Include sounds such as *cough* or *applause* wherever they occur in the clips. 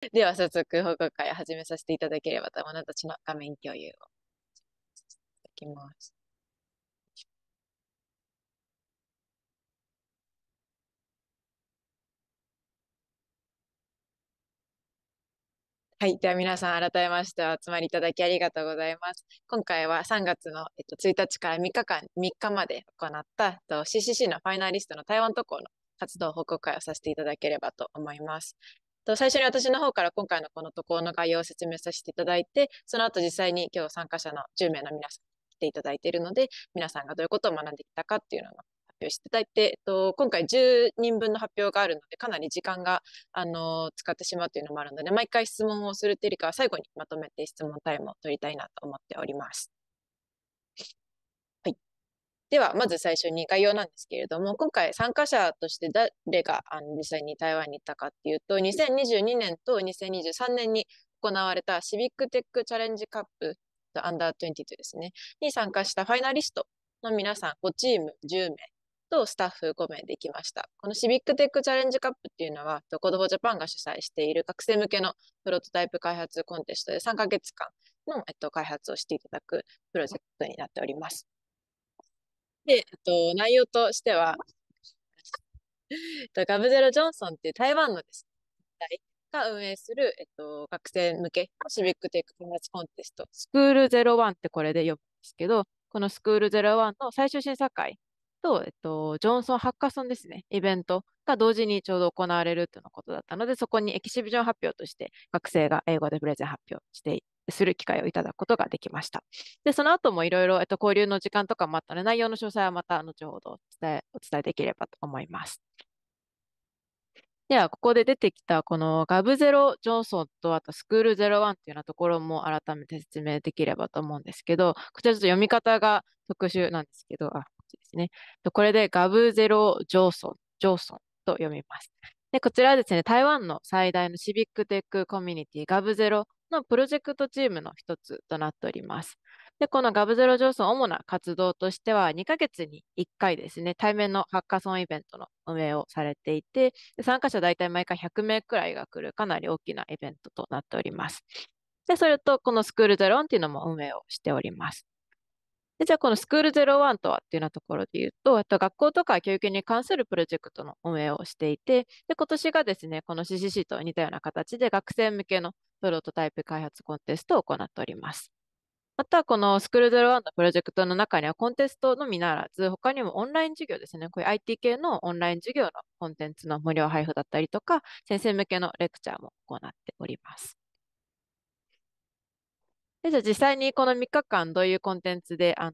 *laughs* では早速報告会を始めさせていただければと、者たちの画面共有をいただきます。はい。では皆さん、改めましてお集まりいただきありがとうございます。今回は3月の、えっと、1日から3日間、3日まで行った、えっと、CCC のファイナリストの台湾渡航の活動報告会をさせていただければと思います。と最初に私の方から今回のこの渡航の概要を説明させていただいて、その後実際に今日参加者の10名の皆さん来ていただいているので、皆さんがどういうことを学んできたかっていうのを発表していただいて、えっと、今回10人分の発表があるので、かなり時間が、あの、使ってしまうというのもあるので、毎回質問をするというよりかは最後にまとめて質問タイムを取りたいなと思っております。では、まず最初に概要なんですけれども、今回参加者として誰があの実際に台湾に行ったかっていうと、2022年と2023年に行われたシビックテックチャレンジカップ n d e r 22ですね、に参加したファイナリストの皆さん5チーム10名とスタッフ5名で行きました。このシビックテックチャレンジカップっていうのは、コドフジャパンが主催している学生向けのプロトタイプ開発コンテストで3ヶ月間の、えっと、開発をしていただくプロジェクトになっております。で、えっと、内容としては、えっと、ガブゼロ・ジョンソンっていう台湾のですね、が運営する、えっと、学生向けシビックテック友達コンテスト、スクール01ってこれで呼ぶんですけど、このスクール01の最終審査会と、えっと、ジョンソン・ハッカソンですね、イベントが同時にちょうど行われるとのことだったので、そこにエキシビジョン発表として学生が英語でプレゼン発表してする機会をいただくことができました。で、その後もいろいろ交流の時間とかもあったので、内容の詳細はまた後ほどお伝えお伝えできればと思います。では、ここで出てきたこのガブゼロジョンソンとあとスクール01っていうようなところも改めて説明できればと思うんですけど、こちらちょっと読み方が特殊なんですけど、あ、こっちですね。これでガブゼロジョンソン、ジョンソンと読みます。で、こちらはですね、台湾の最大のシビックテックコミュニティ、ガブゼロのプロジェクトチームの一つとなっております。で、このガブゼロ上層主な活動としては、2ヶ月に1回ですね、対面のハッカソンイベントの運営をされていて、参加者大体毎回100名くらいが来るかなり大きなイベントとなっております。で、それとこのスクールゼロンっていうのも運営をしております。でじゃあ、このスクール01とはっていうようなところで言うと、あと学校とか教育に関するプロジェクトの運営をしていて、で今年がですね、この CCC と似たような形で学生向けのプロトタイプ開発コンテストを行っております。また、このスクール01のプロジェクトの中にはコンテストのみならず、他にもオンライン授業ですね、こういう IT 系のオンライン授業のコンテンツの無料配布だったりとか、先生向けのレクチャーも行っております。で、じゃあ実際にこの3日間どういうコンテンツで、あの、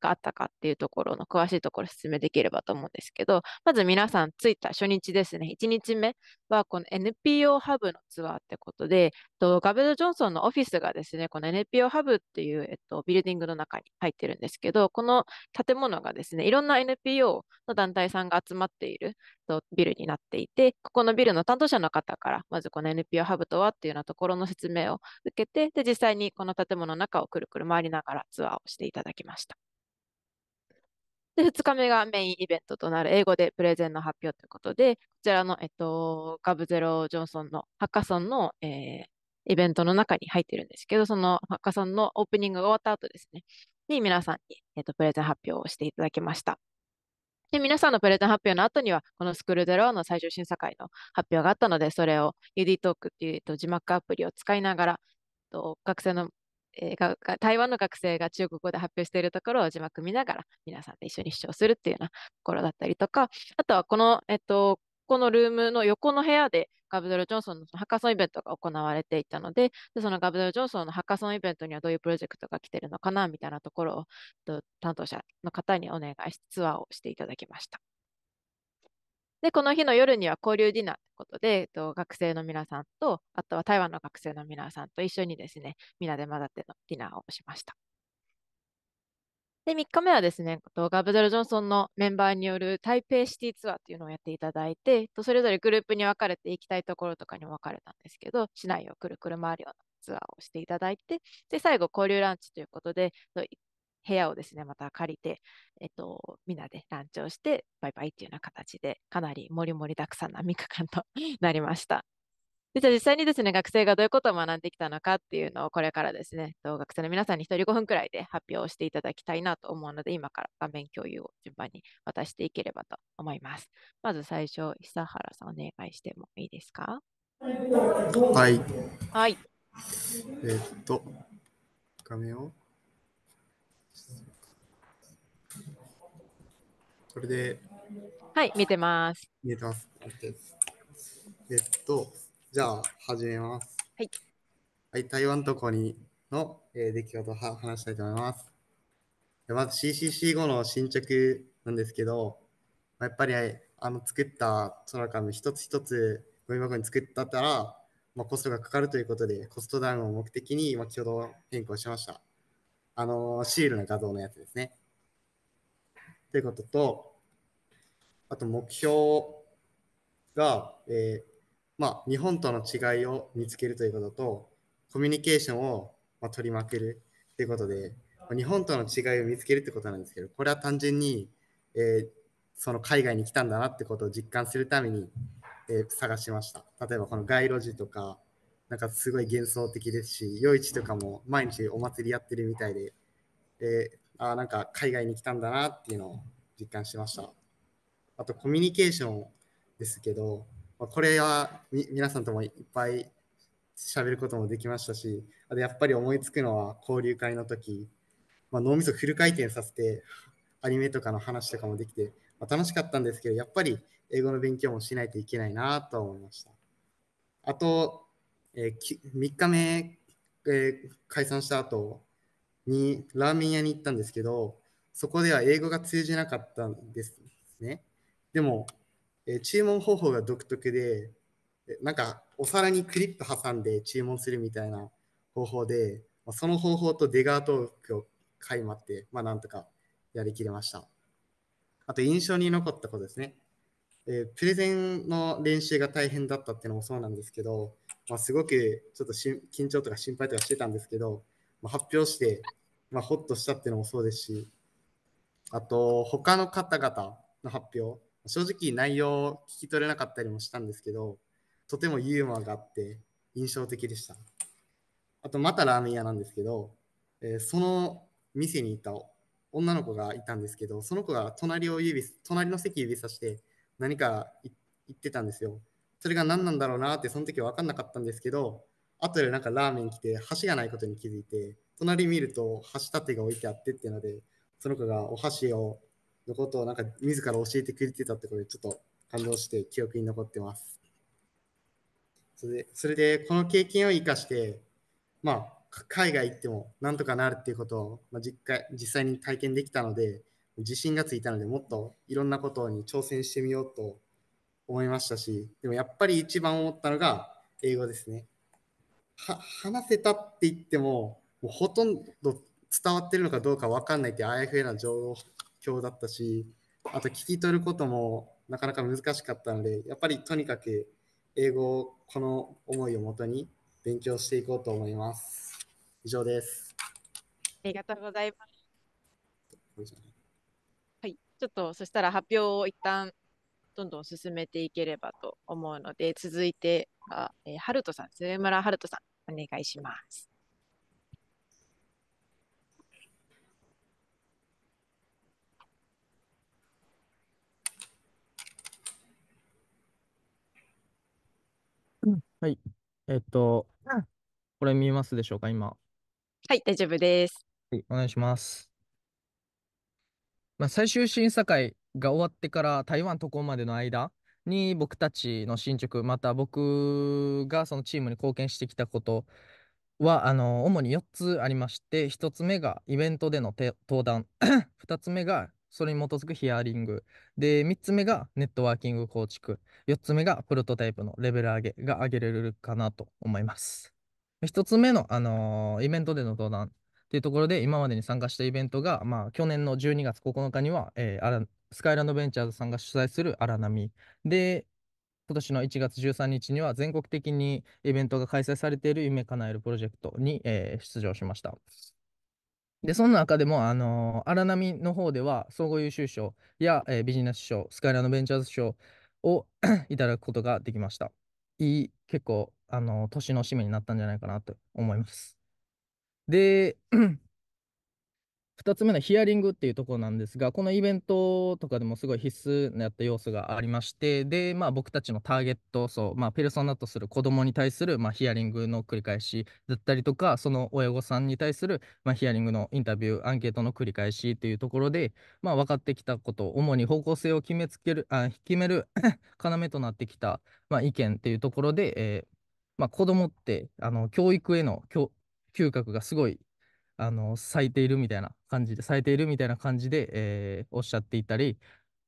があったかっていうところの詳しいところを説明できればと思うんですけど、まず皆さん着いた初日ですね。1日目はこの NPO ハブのツアーってことで、とガベル・ジョンソンのオフィスがですね、この NPO ハブっていう、えっと、ビルディングの中に入ってるんですけど、この建物がですね、いろんな NPO の団体さんが集まっているとビルになっていて、ここのビルの担当者の方から、まずこの NPO ハブとはっていうようなところの説明を受けて、で、実際にこの建物の中をくるくる回りながらツアーをしていただきました。で、2日目がメインイベントとなる英語でプレゼンの発表ということで、こちらの、えっと、ガブゼロ・ジョンソンのハッカソンの、えー、イベントの中に入ってるんですけど、そのハッカソンのオープニングが終わった後ですね、に皆さんに、えっと、プレゼン発表をしていただきました。で、皆さんのプレゼン発表の後には、このスクールゼロの最終審査会の発表があったので、それを UD トークっていうと字幕アプリを使いながら、と学生の、えー、台湾の学生が中国語で発表しているところを字幕見ながら、皆さんで一緒に視聴するっていうようなところだったりとか、あとはこの、えっと、このルームの横の部屋でガブドル・ジョンソンのハッカソンイベントが行われていたので、でそのガブドル・ジョンソンのハッカソンイベントにはどういうプロジェクトが来てるのかなみたいなところを担当者の方にお願いしてツアーをしていただきました。で、この日の夜には交流ディナーということで、えっと、学生の皆さんと、あとは台湾の学生の皆さんと一緒にですね、みんなで混ざってのディナーをしました。で、3日目はですね、ガブドル・ジョンソンのメンバーによる台北シティツアーっていうのをやっていただいて、それぞれグループに分かれて行きたいところとかに分かれたんですけど、市内をくるくる回るようなツアーをしていただいて、で、最後交流ランチということで、部屋をですね、また借りて、えっと、みんなでランチをして、バイバイっていうような形で、かなりもりもりたくさんな3日間と *laughs* なりました。実あ実際にですね、学生がどういうことを学んできたのかっていうのをこれからですね、学生の皆さんに1人5分くらいで発表していただきたいなと思うので、今から画面共有を順番に渡していければと思います。まず最初、久原さんお願いしてもいいですかはい。はい。えー、っと、画面を。これで。はい、見てます。見えてます。えっと、じゃあ、始めます。はい。はい、台湾とこにの、えー、出来事を話したいと思います。まず CCC 後の進捗なんですけど、まあ、やっぱり、あの作った空間の一つ一つゴミ箱に作ったたら、まあ、コストがかかるということで、コストダウンを目的に、先ほど変更しました。あのー、シールの画像のやつですね。ということと、あと目標が、えーまあ、日本との違いを見つけるということと、コミュニケーションを、まあ、取りまくるということで、日本との違いを見つけるってことなんですけど、これは単純に、えー、その海外に来たんだなってことを実感するために、えー、探しました。例えばこの街路樹とか、なんかすごい幻想的ですし、夜市とかも毎日お祭りやってるみたいで、えー、あなんか海外に来たんだなっていうのを実感しました。あとコミュニケーションですけど、まあ、これはみ皆さんともいっぱい喋ることもできましたし、あとやっぱり思いつくのは交流会の時、まあ、脳みそフル回転させて、アニメとかの話とかもできて、まあ、楽しかったんですけど、やっぱり英語の勉強もしないといけないなと思いました。あと、えー、3日目、えー、解散した後にラーメン屋に行ったんですけど、そこでは英語が通じなかったんですね。でも、えー、注文方法が独特で、なんかお皿にクリップ挟んで注文するみたいな方法で、まあ、その方法と出川トークをいまって、まあ、なんとかやりきれました。あと印象に残ったことですね。えー、プレゼンの練習が大変だったっていうのもそうなんですけど、まあ、すごくちょっと緊張とか心配とかしてたんですけど、まあ、発表して、まあ、ホッとしたっていうのもそうですし、あと、他の方々の発表、正直内容聞き取れなかったりもしたんですけど、とてもユーモアがあって印象的でした。あと、またラーメン屋なんですけど、えー、その店にいた女の子がいたんですけど、その子が隣を指、隣の席指さして何か言ってたんですよ。それが何なんだろうなって、その時は分かんなかったんですけど、後でなんかラーメン来て、箸がないことに気づいて、隣見ると箸立てが置いてあってっていうので、その子がお箸をのことをなんか自ら教えてくれてたってことでちょっと感動して記憶に残ってます。それで、それでこの経験を生かして、まあ、海外行ってもなんとかなるっていうことを、まあ、実実際に体験できたので、自信がついたので、もっといろんなことに挑戦してみようと思いましたし、でもやっぱり一番思ったのが英語ですね。は話せたって言っても、もうほとんど伝わってるのかどうか分かんないってあやふやな情報強だったし、あと聞き取ることもなかなか難しかったので、やっぱりとにかく英語をこの思いをもとに勉強していこうと思います。以上です。ありがとうございます。はい、ちょっとそしたら発表を一旦どんどん進めていければと思うので、続いては、えー、ハルトさん、鶴村ハルトさん、お願いします。はい。えっと、これ見えますでしょうか、今。はい、大丈夫です。はい、お願いします。まあ、最終審査会が終わってから台湾渡航までの間に僕たちの進捗、また僕がそのチームに貢献してきたことは、あの、主に4つありまして、1つ目がイベントでの登壇、2 *clears throat* つ目がそれに基づくヒアリング。で、3つ目がネットワーキング構築。4つ目がプロトタイプのレベル上げが上げれるかなと思います。1つ目の、あのー、イベントでの登壇っていうところで、今までに参加したイベントが、まあ、去年の12月9日には、えー、スカイランドベンチャーズさんが主催する荒波。で、今年の1月13日には全国的にイベントが開催されている夢叶えるプロジェクトに、えー、出場しました。で、その中でも、あのー、荒波の方では、総合優秀賞や、えー、ビジネス賞、スカイランドベンチャーズ賞を *clears throat* いただくことができました。いい、結構、あのー、年の締めになったんじゃないかなと思います。で、*clears throat* 2つ目のヒアリングっていうところなんですが、このイベントとかでもすごい必須になった要素がありまして、で、まあ、僕たちのターゲット層、まあ、ペルソナとする子どもに対する、まあ、ヒアリングの繰り返しだったりとか、その親御さんに対する、まあ、ヒアリングのインタビュー、アンケートの繰り返しっていうところで、まあ、分かってきたこと、主に方向性を決めつける、あ決める *coughs* 要となってきた、まあ、意見っていうところで、えーまあ、子どもってあの教育への嗅覚がすごいあの咲いているみたいな感じで咲いているみたいな感じで、えー、おっしゃっていたり、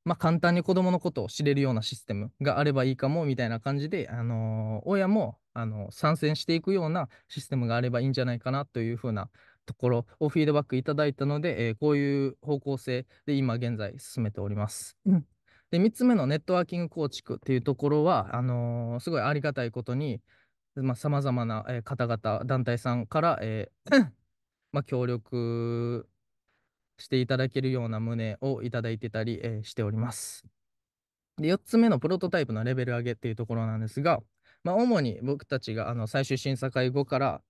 まあ、簡単に子どものことを知れるようなシステムがあればいいかもみたいな感じで、あのー、親も、あのー、参戦していくようなシステムがあればいいんじゃないかなというふうなところをフィードバックいただいたので、えー、こういう方向性で今現在進めております。で3つ目のネットワーキング構築っていうところはあのー、すごいありがたいことにさまざ、まな、方々団体さんから、えーまあ、協力していただけるような旨をいただいてたり、えー、しております。で、4つ目のプロトタイプのレベル上げっていうところなんですが、まあ、主に僕たちがあの最終審査会後から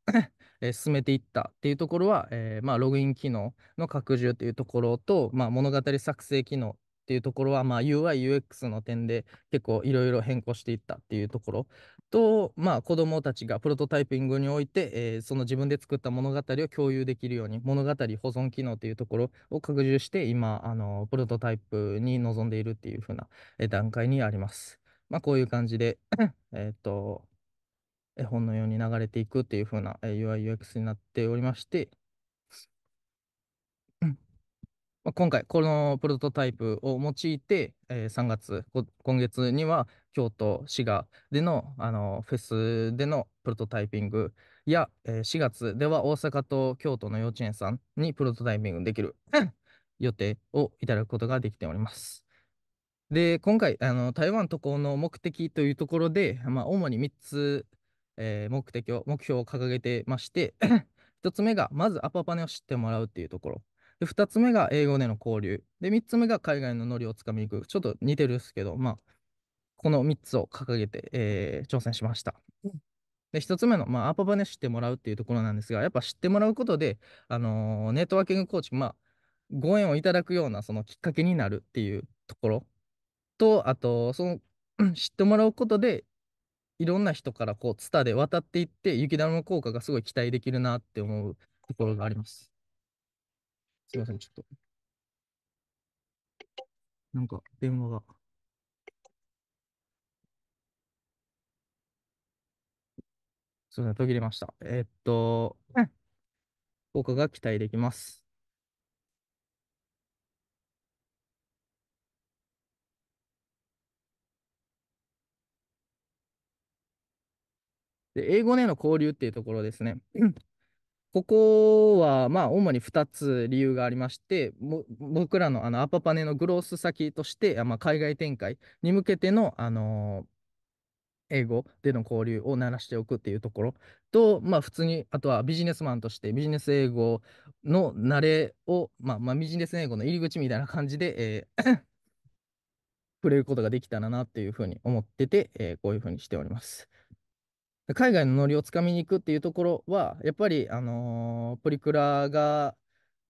え進めていったっていうところは、えー、まあ、ログイン機能の拡充というところと、まあ、物語作成機能っていうところは、まあ、UI、UX の点で結構いろいろ変更していったっていうところと、まあ、子どもたちがプロトタイピングにおいて、えー、その自分で作った物語を共有できるように物語保存機能というところを拡充して今あのプロトタイプに臨んでいるっていうふうな段階にあります。まあ、こういう感じで *clears throat* えっと絵本のように流れていくっていうふうな UIUX になっておりまして、まあ、今回、このプロトタイプを用いて、えー、3月、今月には京都、滋賀でのあのフェスでのプロトタイピングや、えー、4月では大阪と京都の幼稚園さんにプロトタイピングできる *coughs* 予定をいただくことができております。で、今回、あの台湾渡航の目的というところで、まあ、主に3つ、えー、目的を、目標を掲げてまして1 *coughs* つ目が、まずアパパネを知ってもらうっていうところ。で、2つ目が英語での交流。で、3つ目が海外のノリをつかみに行く。ちょっと似てるですけど、まあ、この3つを掲げて、えー、挑戦しました。で、1つ目の、まあ、アパバネ知ってもらうっていうところなんですが、やっぱ知ってもらうことで、あのー、ネットワーキングーチ、まあ、ご縁をいただくような、そのきっかけになるっていうところと、あと、その、知ってもらうことで、いろんな人からこう、ツタで渡っていって、雪だるま効果がすごい期待できるなって思うところがあります。すいません、ちょっと。なんか電話が。すいません、途切れました。えっと、効果が期待できます。で、英語での交流っていうところですね。ここは、まあ、主に2つ理由がありまして、僕らのあのアパパネのグロース先として、まあ、海外展開に向けての、あのー英語での交流を鳴らしておくっていうところと、まあ普通に、あとはビジネスマンとしてビジネス英語の慣れを、まあ、まあビジネス英語の入り口みたいな感じで、えー *laughs* 触れることができたらなっていうふうに思ってて、えー、こういうふうにしております。海外のノリをつかみに行くっていうところは、やっぱり、あのー、プリクラが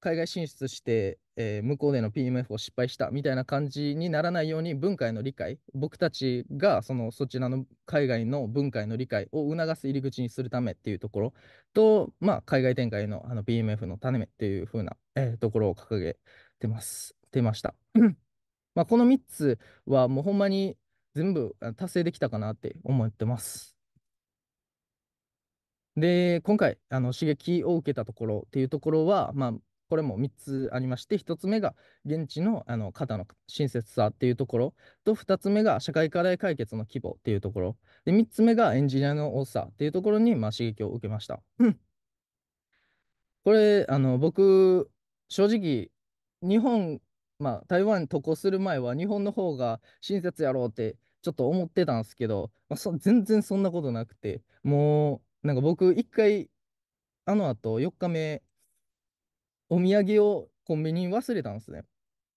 海外進出して、えー、向こうでの PMF を失敗したみたいな感じにならないように文化への理解、僕たちがそのそちらの海外の文化への理解を促す入り口にするためっていうところと、まあ、海外展開のあの PMF の種目っていうふうな、えー、ところを掲げてます、てました。まあこの3つはもうほんまに全部達成できたかなって思ってます。で、今回、あの刺激を受けたところっていうところは、まあ、これも3つありまして、1つ目が現地のあの方の親切さっていうところと、2つ目が社会課題解決の規模っていうところ、で3つ目がエンジニアの多さっていうところに、まあ、刺激を受けました。これ、あの僕、正直、日本、まあ、台湾に渡航する前は、日本の方が親切やろうってちょっと思ってたんですけど、まあ、全然そんなことなくて、もう、なんか僕、一回、あの後、4日目、お土産をコンビニに忘れたんですね。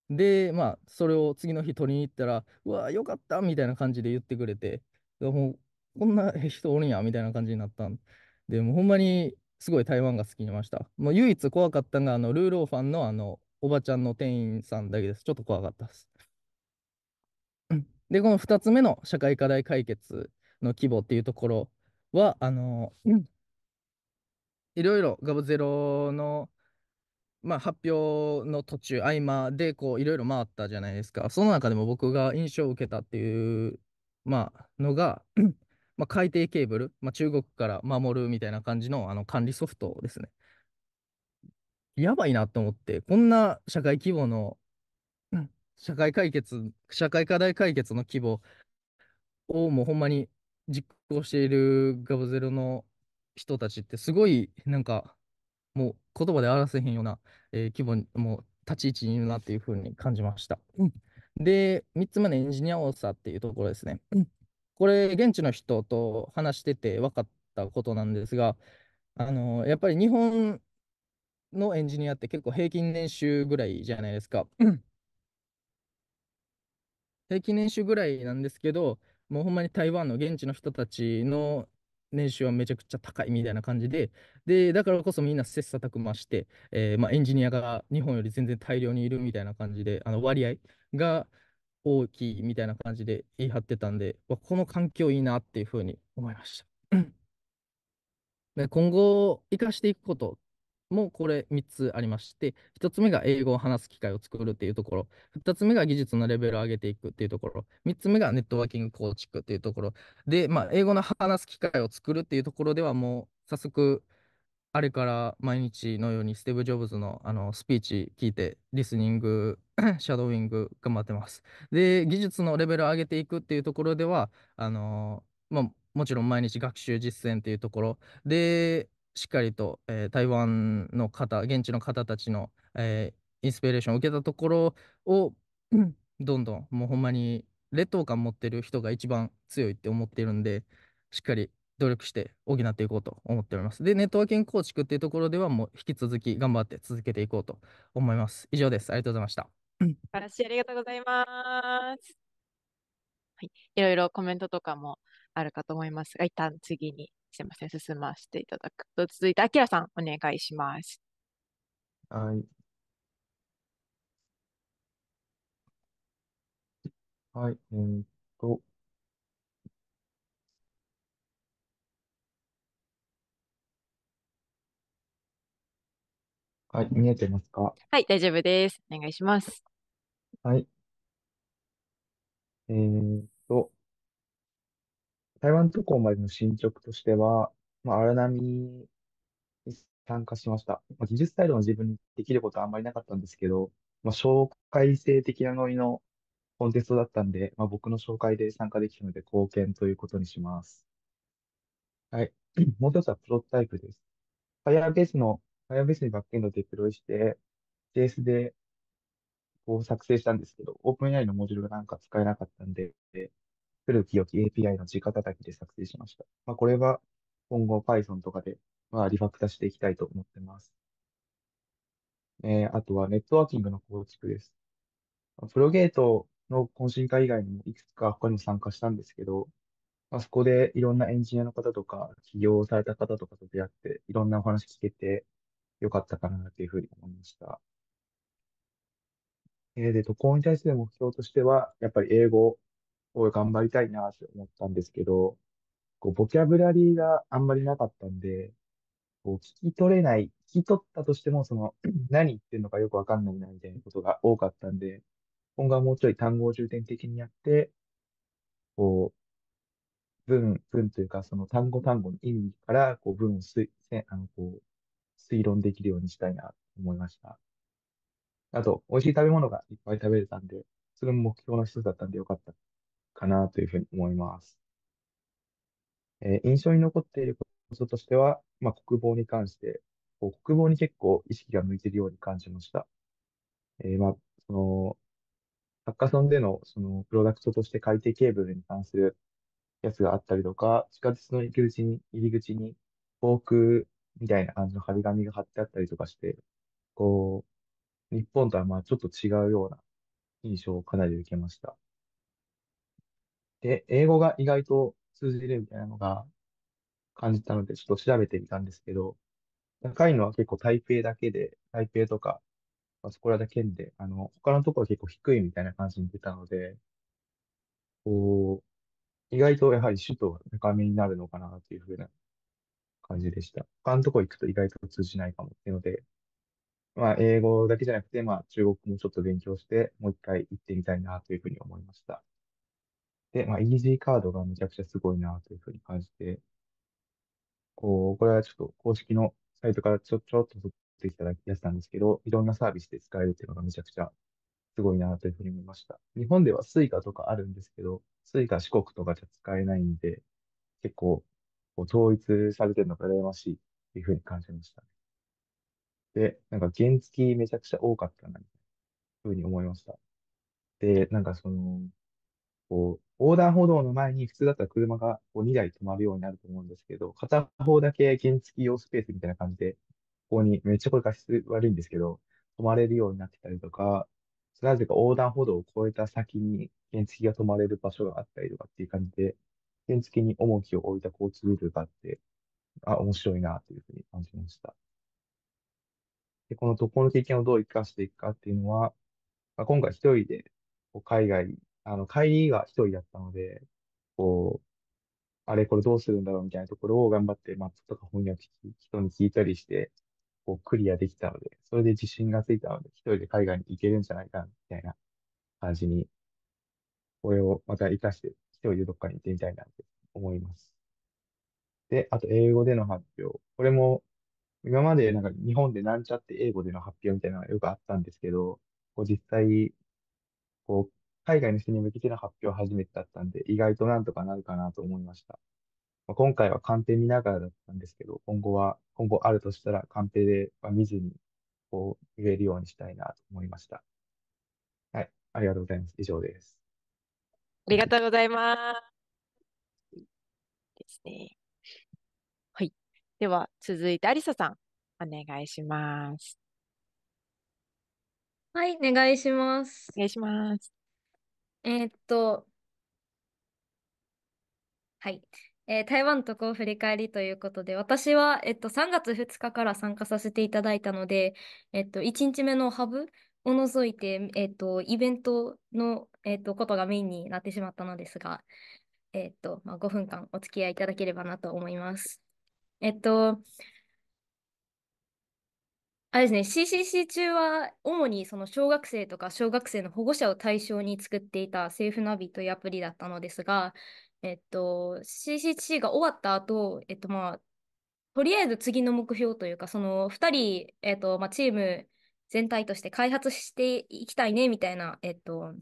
で、まあ、それを次の日取りに行ったら、うわ、よかったみたいな感じで言ってくれて、もうこんな人おるんやみたいな感じになったんで、もうほんまにすごい台湾が好きにました。もう唯一怖かったのが、あの、ルーローファンのあの、おばちゃんの店員さんだけです。ちょっと怖かったです。で、この2つ目の社会課題解決の規模っていうところは、あの、いろいろガブゼロの、まあ、発表の途中、合間で、こう、いろいろ回ったじゃないですか。その中でも僕が印象を受けたっていう、まあ、のが、まあ、海底ケーブル、まあ、中国から守るみたいな感じのあの管理ソフトですね。やばいなと思って、こんな社会規模の、社会解決、社会課題解決の規模をもうほんまに実行しているガブゼロの人たちってすごいなんかもう言葉で表せへんような、えー、規模もう立ち位置にいるなっていうふうに感じました。で3つ目のエンジニア多さっていうところですね。これ現地の人と話してて分かったことなんですがあのやっぱり日本のエンジニアって結構平均年収ぐらいじゃないですか。平均年収ぐらいなんですけどもうほんまに台湾の現地の人たちの年収はめちゃくちゃ高いみたいな感じで、で、だからこそみんな切磋琢磨して、えー、まあ、エンジニアが日本より全然大量にいるみたいな感じで、あの割合が大きいみたいな感じで言い張ってたんで、この環境いいなっていうふうに思いました。*coughs* で今後、生かしていくこともこれ3つありまして、1つ目が英語を話す機会を作るっていうところ、2つ目が技術のレベルを上げていくっていうところ、3つ目がネットワーキング構築っていうところ。で、まあ、英語の話す機会を作るっていうところではもう早速、あれから毎日のようにスティーブ・ジョブズのあのスピーチ聞いて、リスニング、*coughs* シャドウイング頑張ってます。で、技術のレベルを上げていくっていうところでは、あのまあ、もちろん毎日学習実践っていうところで、しっかりと、えー、台湾の方、現地の方たちの、えー、インスピレーションを受けたところを、*clears throat* どんどん、もうほんまに劣等感持ってる人が一番強いって思ってるんで、しっかり努力して補っていこうと思っております。で、ネットワーキング構築っていうところでは、もう引き続き頑張って続けていこうと思います。以上です。ありがとうございました。*clears throat* 素晴らしい。ありがとうございます。はい、いろいろコメントとかもあるかと思いますが、一旦次にすみません、進ませていただくと、続いて、あきらさん、お願いします。はい。はい、えー、っと。はい、見えてますかはい、大丈夫です。お願いします。はい。えー、っと。台湾渡航までの進捗としては、まあ、荒波に参加しました。まあ、技術サイドの自分にできることはあんまりなかったんですけど、まあ、紹介制的なノリのコンテストだったんで、まあ、僕の紹介で参加できたので貢献ということにします。はい。*clears throat* もう一つはプロトタイプです。Firebase の、Firebase にバックエンドデプロイして、JS でこう作成したんですけど、OpenAI のモジュールがなんか使えなかったんで、古き良き API の直叩きで作成しました。まあ、これは今後 Python とかで、まあ、リファクターしていきたいと思ってます。えー、あとはネットワーキングの構築です。プロゲートの懇親会以外にもいくつか他にも参加したんですけど、まあ、そこでいろんなエンジニアの方とか、起業された方とかと出会って、いろんなお話聞けてよかったかなというふうに思いました。えー、で、渡航に対する目標としては、やっぱり英語を頑張りたいなって思ったんですけど、こう、ボキャブラリーがあんまりなかったんで、こう、聞き取れない、聞き取ったとしても、その、*clears throat* 何言ってるのかよくわかんないな、みたいなことが多かったんで、今後はもうちょい単語を重点的にやって、こう、文、文というか、その単語単語の意味から、こう、文を推、あの、こう、推論できるようにしたいな、と思いました。あと、美味しい食べ物がいっぱい食べれたんで、それも目標の一つだったんでよかった。かなというふうに思います。えー、印象に残っていることとしては、まあ、国防に関して、こう国防に結構意識が向いているように感じました。えー、まあ、その、ハッカソンでの、その、プロダクトとして海底ケーブルに関するやつがあったりとか、地下鉄の入り口に、入り口に、フォークみたいな感じの張り紙が貼ってあったりとかして、こう、日本とはまあちょっと違うような印象をかなり受けました。で、英語が意外と通じるみたいなのが感じたので、ちょっと調べてみたんですけど、高いのは結構台北だけで、台北とか、まあ、そこらだけで、あの、他のところは結構低いみたいな感じに出たので、こう、意外とやはり首都は高めになるのかなというふうな感じでした。他のとこ行くと意外と通じないかもっていうので、まあ、英語だけじゃなくて、まあ、中国もちょっと勉強して、もう一回行ってみたいなというふうに思いました。で、まあ、イージーカードがめちゃくちゃすごいなというふうに感じて、こう、これはちょっと公式のサイトからちょ、ちょっと取っていただきやしたんですけど、いろんなサービスで使えるっていうのがめちゃくちゃすごいなというふうに思いました。日本では Suica とかあるんですけど、Suica 四国とかじゃ使えないんで、結構、こう統一されてるのが羨ましいっていうふうに感じました。で、なんか原付めちゃくちゃ多かったな、みいなふうに思いました。で、なんかその、こう、横断歩道の前に普通だったら車がこう2台止まるようになると思うんですけど、片方だけ原付用スペースみたいな感じで、ここに、めっちゃこれ画質悪いんですけど、止まれるようになってたりとか、なぜか横断歩道を越えた先に原付が止まれる場所があったりとかっていう感じで、原付に重きを置いた交通ルールがあって、あ、面白いなというふうに感じました。で、この渡航の経験をどう活かしていくかっていうのは、まあ、今回一人で海外あの、帰りが一人だったので、こう、あれこれどうするんだろうみたいなところを頑張って、マップとか翻訳人に聞いたりして、こうクリアできたので、それで自信がついたので、一人で海外に行けるんじゃないかみたいな感じに、これをまた活かして、一人でどっかに行ってみたいなって思います。で、あと英語での発表。これも、今までなんか日本でなんちゃって英語での発表みたいなのがよくあったんですけど、こう実際、こう海外の人に向けての発表初めてだったんで、意外となんとかなるかなと思いました。まあ、今回は鑑定見ながらだったんですけど、今後は、今後あるとしたら鑑定では見ずに、こう、言えるようにしたいなと思いました。はい、ありがとうございます。以上です。ありがとうございます。ですね。はい。では、続いて、ありささん、お願いします。はい、お願いします。お願いします。えーっと、はい。えー台湾こ航振り返りということで、私は、えっと、3月2日から参加させていただいたので、えっと、1日目のハブを除いて、えっと、イベントの、えっと、ことがメインになってしまったのですが、えっと、まあ、5分間お付き合いいただければなと思います。えっと、あれですね、CCC 中は主にその小学生とか小学生の保護者を対象に作っていたセーフナビというアプリだったのですが、えっと、CCC が終わった後、えっとまあ、とりあえず次の目標というか、その2人、えっとまあ、チーム全体として開発していきたいねみたいな、えっと、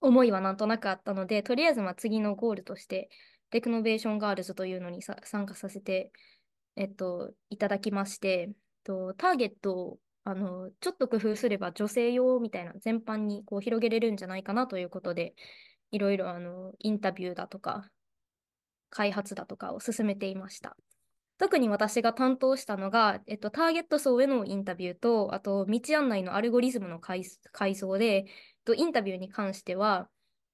思いはなんとなくあったので、とりあえずまあ次のゴールとして、テクノベーションガールズというのに参加させて、えっと、いただきまして、と、ターゲットをあのちょっと工夫すれば女性用みたいな全般にこう広げれるんじゃないかなということで、いろいろあのインタビューだとか、開発だとかを進めていました。特に私が担当したのが、えっと、ターゲット層へのインタビューと、あと、道案内のアルゴリズムの改装で、えっと、インタビューに関しては、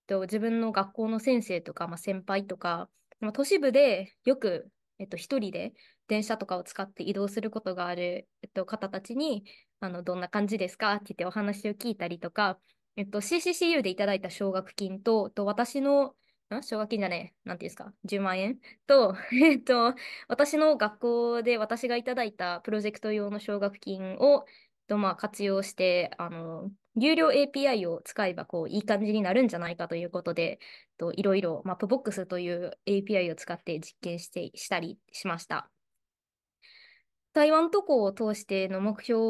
えっと、自分の学校の先生とか、まあ、先輩とか、まあ、都市部でよく、えっと、一人で電車とかを使って移動することがある、えっと、方たちにあのどんな感じですかって言ってお話を聞いたりとか、えっと、CCCU でいただいた奨学金とと私の奨学金じゃねえ、なんていうんですか、10万円と、*laughs* えっと、私の学校で私がいただいたプロジェクト用の奨学金を、とまあ、活用して、あの、有料 API を使えば、こう、いい感じになるんじゃないかということで、といろいろ、マップボックスという API を使って実験して、したりしました。台湾渡航を通しての目標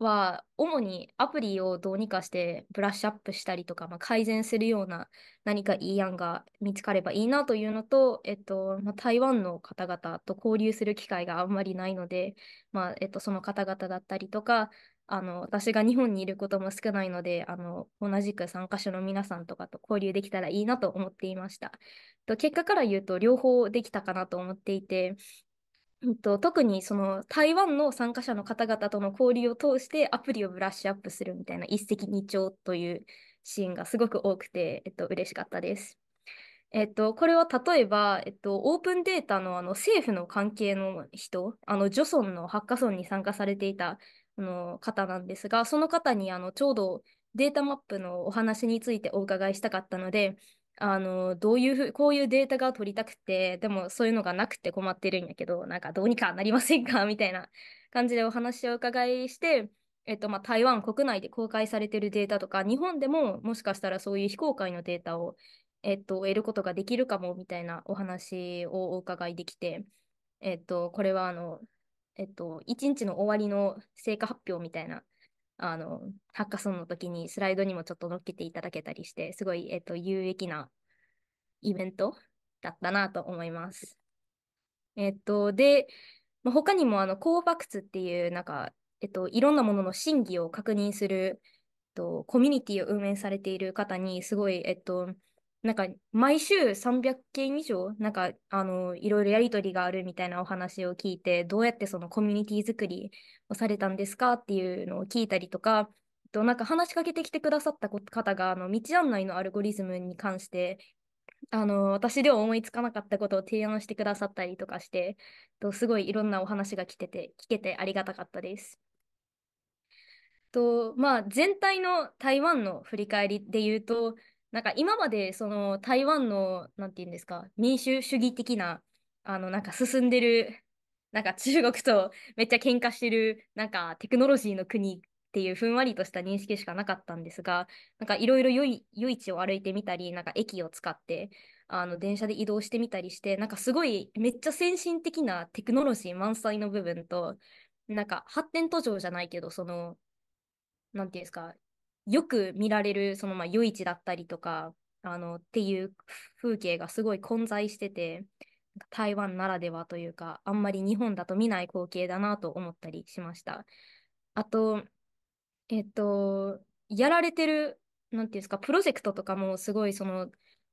は、主にアプリをどうにかしてブラッシュアップしたりとか、まあ、改善するような何かいい案が見つかればいいなというのと、えっとまあ、台湾の方々と交流する機会があんまりないので、まあえっと、その方々だったりとか、あの私が日本にいることも少ないのであの同じく参加者の皆さんとかと交流できたらいいなと思っていました。と結果から言うと両方できたかなと思っていてと、特にその台湾の参加者の方々との交流を通してアプリをブラッシュアップするみたいな一石二鳥というシーンがすごく多くて、えっと、嬉しかったです。えっと、これは例えば、えっと、オープンデータのあの政府の関係の人、あのジョソンのハッカソンに参加されていたあの方なんですが、その方にあのちょうどデータマップのお話についてお伺いしたかったので、あのどういうふうこういうデータが取りたくてでもそういうのがなくて困ってるんやけどなんかどうにかなりませんか *laughs* みたいな感じでお話をお伺いして、えっとまあ、台湾国内で公開されてるデータとか日本でももしかしたらそういう非公開のデータを、えっと、得ることができるかもみたいなお話をお伺いできて、えっと、これはあの、えっと、1日の終わりの成果発表みたいなあのハッカソンの時にスライドにもちょっと乗っけていただけたりして、すごい、えっと、有益なイベントだったなと思います。えっと、で、まあ、他にもあの、コーファクツっていう、なんか、えっと、いろんなものの真偽を確認する、えっと、コミュニティを運営されている方に、すごい、えっと、なんか毎週300件以上、なんかあのいろいろやり取りがあるみたいなお話を聞いて、どうやってそのコミュニティ作りをされたんですかっていうのを聞いたりとか、となんか話しかけてきてくださった方があの道案内のアルゴリズムに関して、あの私では思いつかなかったことを提案してくださったりとかして、とすごいいろんなお話が来てて、聞けてありがたかったです。とまあ、全体の台湾の振り返りで言うと、なんか今までその台湾の、なんていうんですか、民主主義的な、あの、なんか進んでる、なんか中国とめっちゃ喧嘩してる、なんかテクノロジーの国っていうふんわりとした認識しかなかったんですが、なんかいろいろ夜市を歩いてみたり、なんか駅を使って、あの電車で移動してみたりして、なんかすごいめっちゃ先進的なテクノロジー満載の部分と、なんか発展途上じゃないけど、その、なんていうんですか、よく見られるそのまあ夜市だったりとかあのっていう風景がすごい混在してて台湾ならではというかあんまり日本だと見ない光景だなと思ったりしました。あとえっとやられてる何て言うんですかプロジェクトとかもすごいその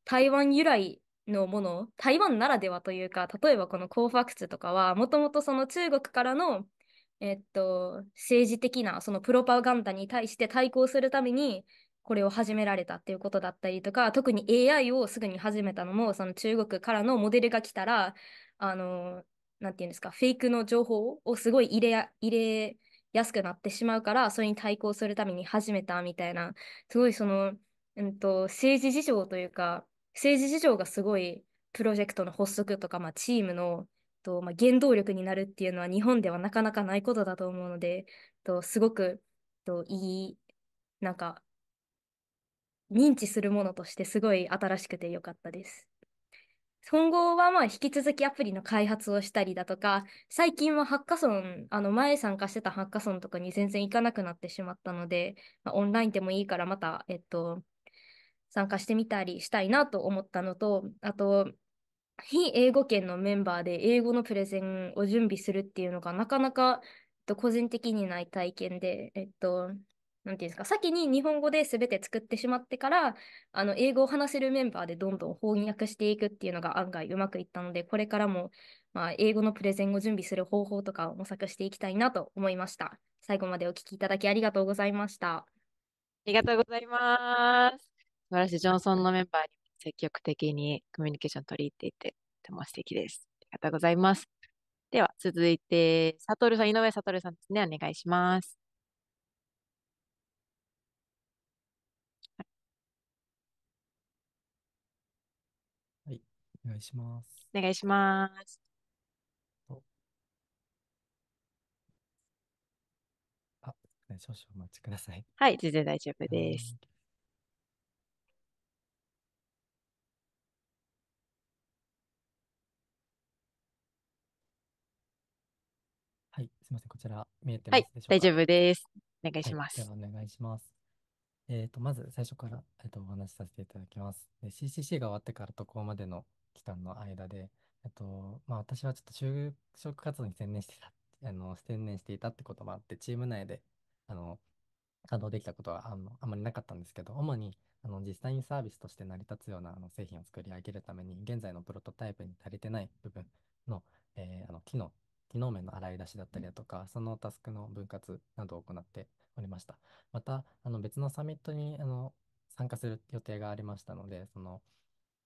台湾由来のもの台湾ならではというか例えばこのコーファクスとかはもともとその中国からのえっと、政治的なそのプロパガンダに対して対抗するためにこれを始められたっていうことだったりとか特に AI をすぐに始めたのもその中国からのモデルが来たらあのなんていうんですかフェイクの情報をすごい入れ入れやすくなってしまうからそれに対抗するために始めたみたいなすごいその、うんと政治事情というか政治事情がすごいプロジェクトの発足とか、まあ、チームのとまあ、原動力になるっていうのは日本ではなかなかないことだと思うので、とすごくといい、なんか認知するものとしてすごい新しくて良かったです。今後はまあ引き続きアプリの開発をしたりだとか、最近はハッカソン、あの前参加してたハッカソンとかに全然行かなくなってしまったので、まあ、オンラインでもいいからまた、えっと、参加してみたりしたいなと思ったのと、あと、非英語圏のメンバーで英語のプレゼンを準備するっていうのがなかなか、えっと、個人的にない体験で、えっと、なんていうんですか、先に日本語で全て作ってしまってから、あの、英語を話せるメンバーでどんどん翻訳していくっていうのが案外うまくいったので、これからも、まあ、英語のプレゼンを準備する方法とかを模索していきたいなと思いました。最後までお聞きいただきありがとうございました。ありがとうございます。素晴らしいジョンソンのメンバーに積極的にコミュニケーション取り入れていて、とても素敵です。ありがとうございます。では、続いて、サトルさん、井上サトルさんですね。お願いします。はい、お願いします。お願いします。あ、少々お待ちください。はい、全然大丈夫です。すみません、こちら見えてますでしょうか。はい、大丈夫です。お願いします。はい、ではお願いします。えっ、ー、と、まず最初から、えーと、お話しさせていただきます。CCC が終わってから渡航までの期間の間で、えっとまあ、私はちょっと就職活動に専念してたあの専念していたってこともあってチーム内であの稼働できたことはあのあまりなかったんですけど主にあの実際にサービスとして成り立つようなあの製品を作り上げるために現在のプロトタイプに足りてない部分の,、えー、あの機能機能面の洗い出しだったりだとか、そのタスクの分割などを行っておりました。また、あの別のサミットにあの参加する予定がありましたので、その、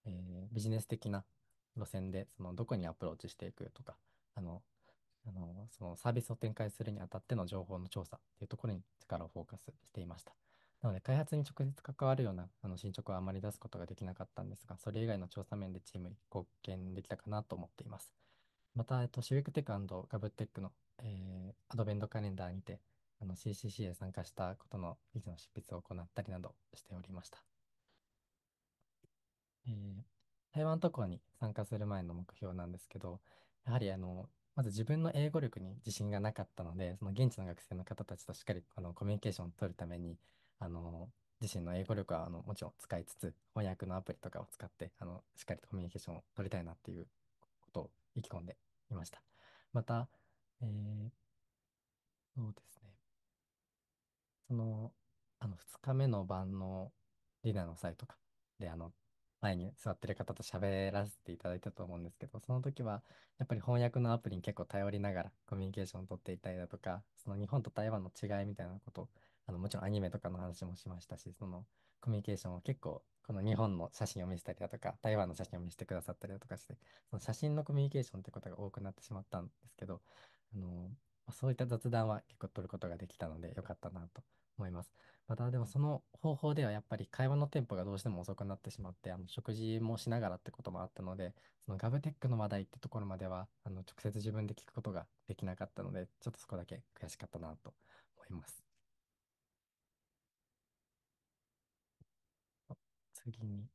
えー、ビジネス的な路線で、そのどこにアプローチしていくとか、あのあのそのサービスを展開するにあたっての情報の調査というところに力をフォーカスしていました。なので、開発に直接関わるようなあの進捗はあまり出すことができなかったんですが、それ以外の調査面でチームに貢献できたかなと思っています。また、えっと、シビックテックガブテックの、えーアドベントカレンダーにて、あの CCC へ参加したことの記事の執筆を行ったりなどしておりました。えー台湾渡航に参加する前の目標なんですけど、やはりあの、まず自分の英語力に自信がなかったので、その現地の学生の方たちとしっかりあのコミュニケーションを取るために、あの、自身の英語力はあのもちろん使いつつ、翻訳のアプリとかを使って、あの、しっかりとコミュニケーションを取りたいなっていうことを意気込んでいました。また、えーそうですね。その、あの、2日目の晩のディナーの際とかで、あの、前に座ってる方と喋らせていただいたと思うんですけど、その時は、やっぱり翻訳のアプリに結構頼りながらコミュニケーションを取っていたりだとか、その日本と台湾の違いみたいなこと、あの、もちろんアニメとかの話もしましたし、そのコミュニケーションを結構この日本の写真を見せたりだとか、台湾の写真を見せてくださったりだとかして、その写真のコミュニケーションってことが多くなってしまったんですけど、あの、そういった雑談は結構取ることができたので良かったなと思います。またでもその方法ではやっぱり会話のテンポがどうしても遅くなってしまって、あの食事もしながらってこともあったので、そのガブテックの話題ってところまでは、あの直接自分で聞くことができなかったので、ちょっとそこだけ悔しかったなと思います。次に。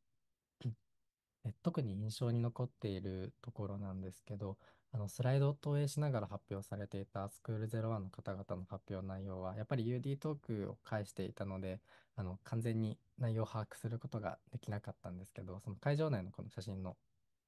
え特に印象に残っているところなんですけど、あのスライドを投影しながら発表されていたスクール01の方々の発表内容は、やっぱり UD トークを介していたので、あの完全に内容を把握することができなかったんですけど、その会場内のこの写真の、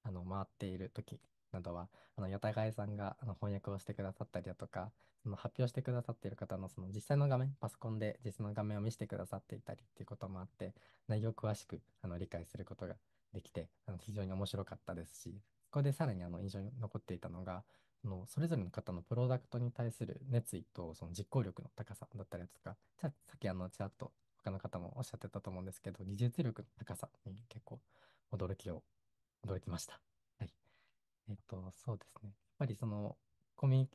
あの回っている時などは、あの、ヨタガエさんがあの翻訳をしてくださったりだとか、その発表してくださっている方のその実際の画面、パソコンで実際の画面を見せてくださっていたりっていうこともあって、内容を詳しくあの理解することができて、あの非常に面白かったですし、そこでさらにあの印象に残っていたのが、そのそれぞれの方のプロダクトに対する熱意とその実行力の高さだったりだとか、さっきあのちらっと他の方もおっしゃってたと思うんですけど、技術力の高さに結構驚きを、驚きました。えっと、そうですね。やっぱりその、コミュニ、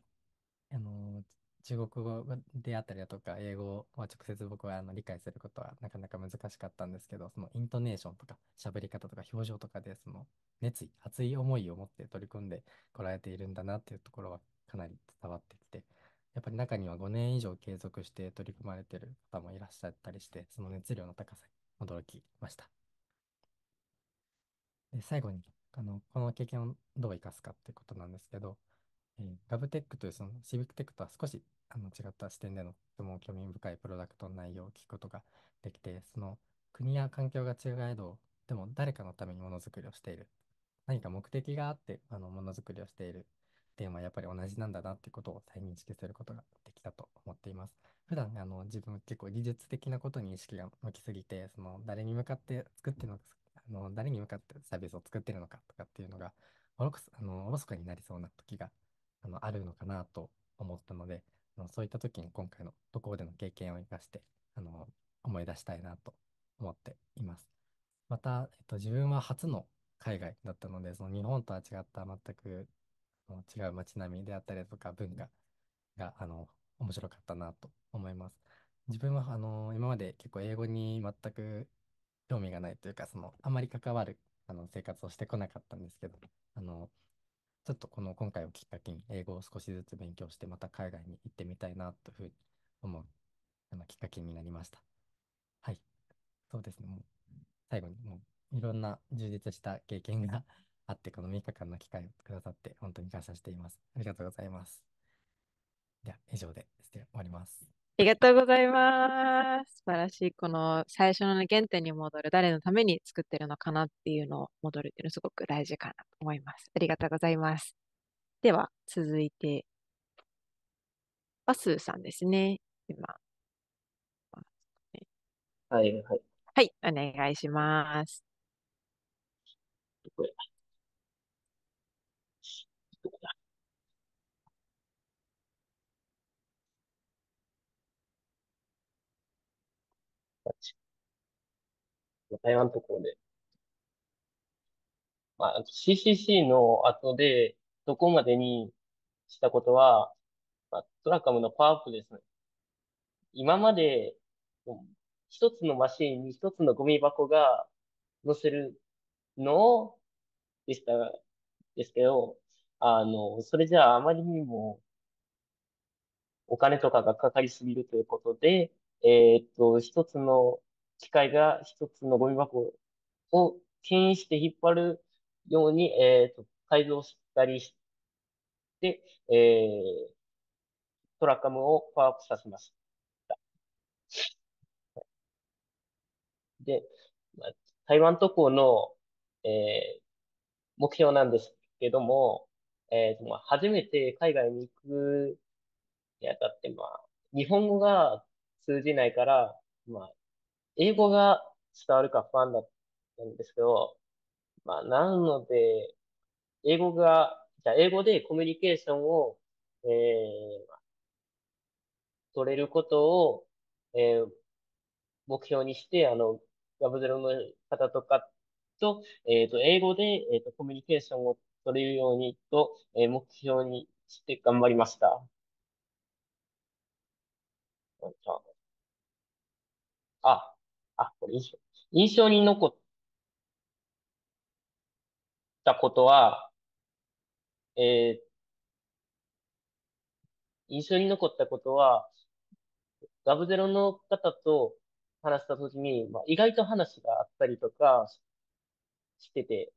あの、中国語であったりだとか、英語は直接僕はあの理解することはなかなか難しかったんですけど、そのイントネーションとか喋り方とか表情とかで、その熱意、熱い思いを持って取り組んでこられているんだなっていうところはかなり伝わってきて、やっぱり中には5年以上継続して取り組まれている方もいらっしゃったりして、その熱量の高さに驚きました。で、最後にあの、この経験をどう生かすかってことなんですけど、えー、ガブテックというそのシビックテックとは少しあの違った視点でのとても興味深いプロダクトの内容を聞くことができて、その国や環境が違えど、でも誰かのためにものづくりをしている。何か目的があってあのものづくりをしている点はやっぱり同じなんだなってことを再認識することができたと思っています。普段あの自分結構技術的なことに意識が向きすぎて、その誰に向かって作ってるのか、あの誰に向かってサービスを作ってるのかとかっていうのがおろかあのおろそかになりそうな時があのあるのかなと思ったのであのそういった時に今回の渡航での経験を生かしてあの思い出したいなと思っています。また、えっと、自分は初の海外だったのでその日本とは違った全く違う街並みであったりとか文化があの面白かったなと思います。自分はあの今まで結構英語に全く興味がないというか、その、あまり関わるあの生活をしてこなかったんですけど、あの、ちょっとこの今回をきっかけに英語を少しずつ勉強して、また海外に行ってみたいなというふうに思う、あの、きっかけになりました。はい。そうですね。もう最後に、もういろんな充実した経験が *laughs* あって、この3日間の機会をくださって、本当に感謝しています。ありがとうございます。では、以上で失礼終わります。ありがとうございます。素晴らしい。この最初の、原点に戻る、誰のために作ってるのかなっていうのを戻るっていうのすごく大事かなと思います。ありがとうございます。では、続いて、バスーさんですね。今。はい、はい。はい、お願いします。これ台湾ころで。まあ、CCC の後で、どこまでにしたことは、まあ、トラカムのパワーアップですね。今まで、1一つのマシンに一つのゴミ箱が載せるのを、でした、ですけど、あの、それじゃああまりにもお金とかがかかりすぎるということで、えっと、一つの機械が一つのゴミ箱を牽引して引っ張るように、えっ、ー、と、改造したりして、えー、トラカムをパワーアップさせました。で、台湾渡航の、えー、目標なんですけども、えっ、ー、と、まあ、初めて海外に行くにあたって、まあ、日本語が通じないから、まあ、英語が伝わるか不安だったんですけど、まあ、なので、英語が、じゃあ英語でコミュニケーションを、えー、取れることを、えー、目標にして、あの、ガブゼロの方とかと、えっと、英語で、えっと、コミュニケーションを取れるようにと、えー目標にして頑張りました。あ、あ、これ印象。印象に残ったことは、えー、印象に残ったことは、ガブゼロの方と話したときに、まあ、意外と話があったりとかしてて、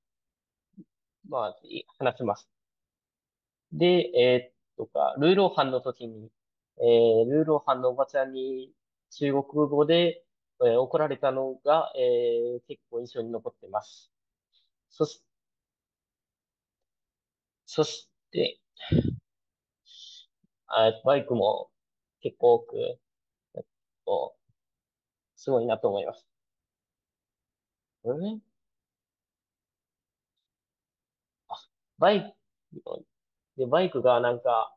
まあ、話します。で、えー、とか、ルーローハンの時に、えー、ルーローハンのおばちゃんに中国語で、えー、怒られたのが、えー、結構印象に残ってます。そし、そして、あバイクも結構多く、えっと、すごいなと思います。えー、あ、バイク、で、バイクがなんか、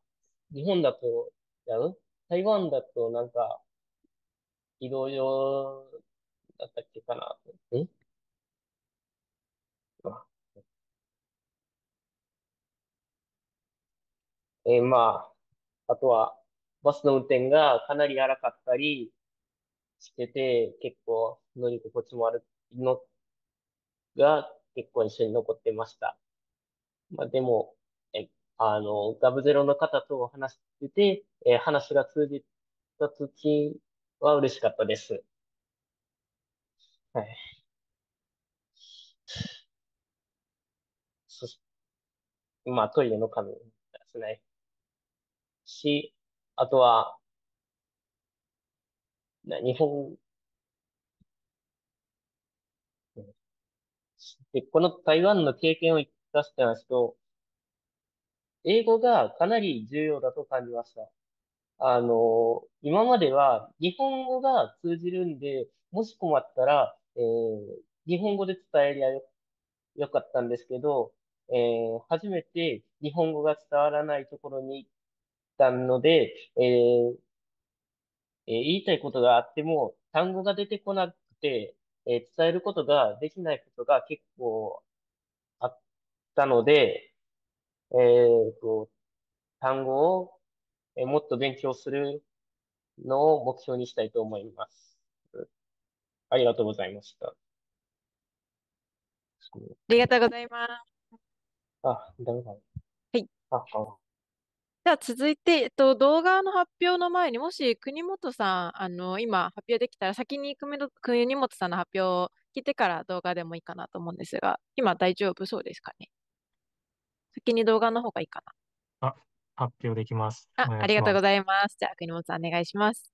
日本だと、やる台湾だとなんか、移動用。だったっけかなええーまあ、あとは、バスの運転がかなり荒かったりしてて、結構乗り心地も悪いのが結構一緒に残ってました。まあ、でも、え、あの、ガブゼロの方と話してて、えー話が通じた時は嬉しかったです。はい。そし、まあ、トイレの紙ですね。し、あとは、な日本、で、この台湾の経験を生かしてますと、英語がかなり重要だと感じました。あの、今までは日本語が通じるんで、もし困ったら、えー、日本語で伝えりゃよ、よかったんですけど、えー、初めて日本語が伝わらないところに行ったので、えーえー言いたいことがあっても、単語が出てこなくて、えー伝えることができないことが結構あったので、えーと、単語をえもっと勉強するのを目標にしたいと思います。ありがとうございました。ありがとうございます。あ、ダメだ。はい。あ、あ。じゃあ続いて、えっと、動画の発表の前にもし国本さん、あの、今発表できたら先に国本さんの発表を聞いてから動画でもいいかなと思うんですが、今大丈夫そうですかね。先に動画の方がいいかな。発表できます。あ、ありがとうございます。じゃあ、国本さんお願いします。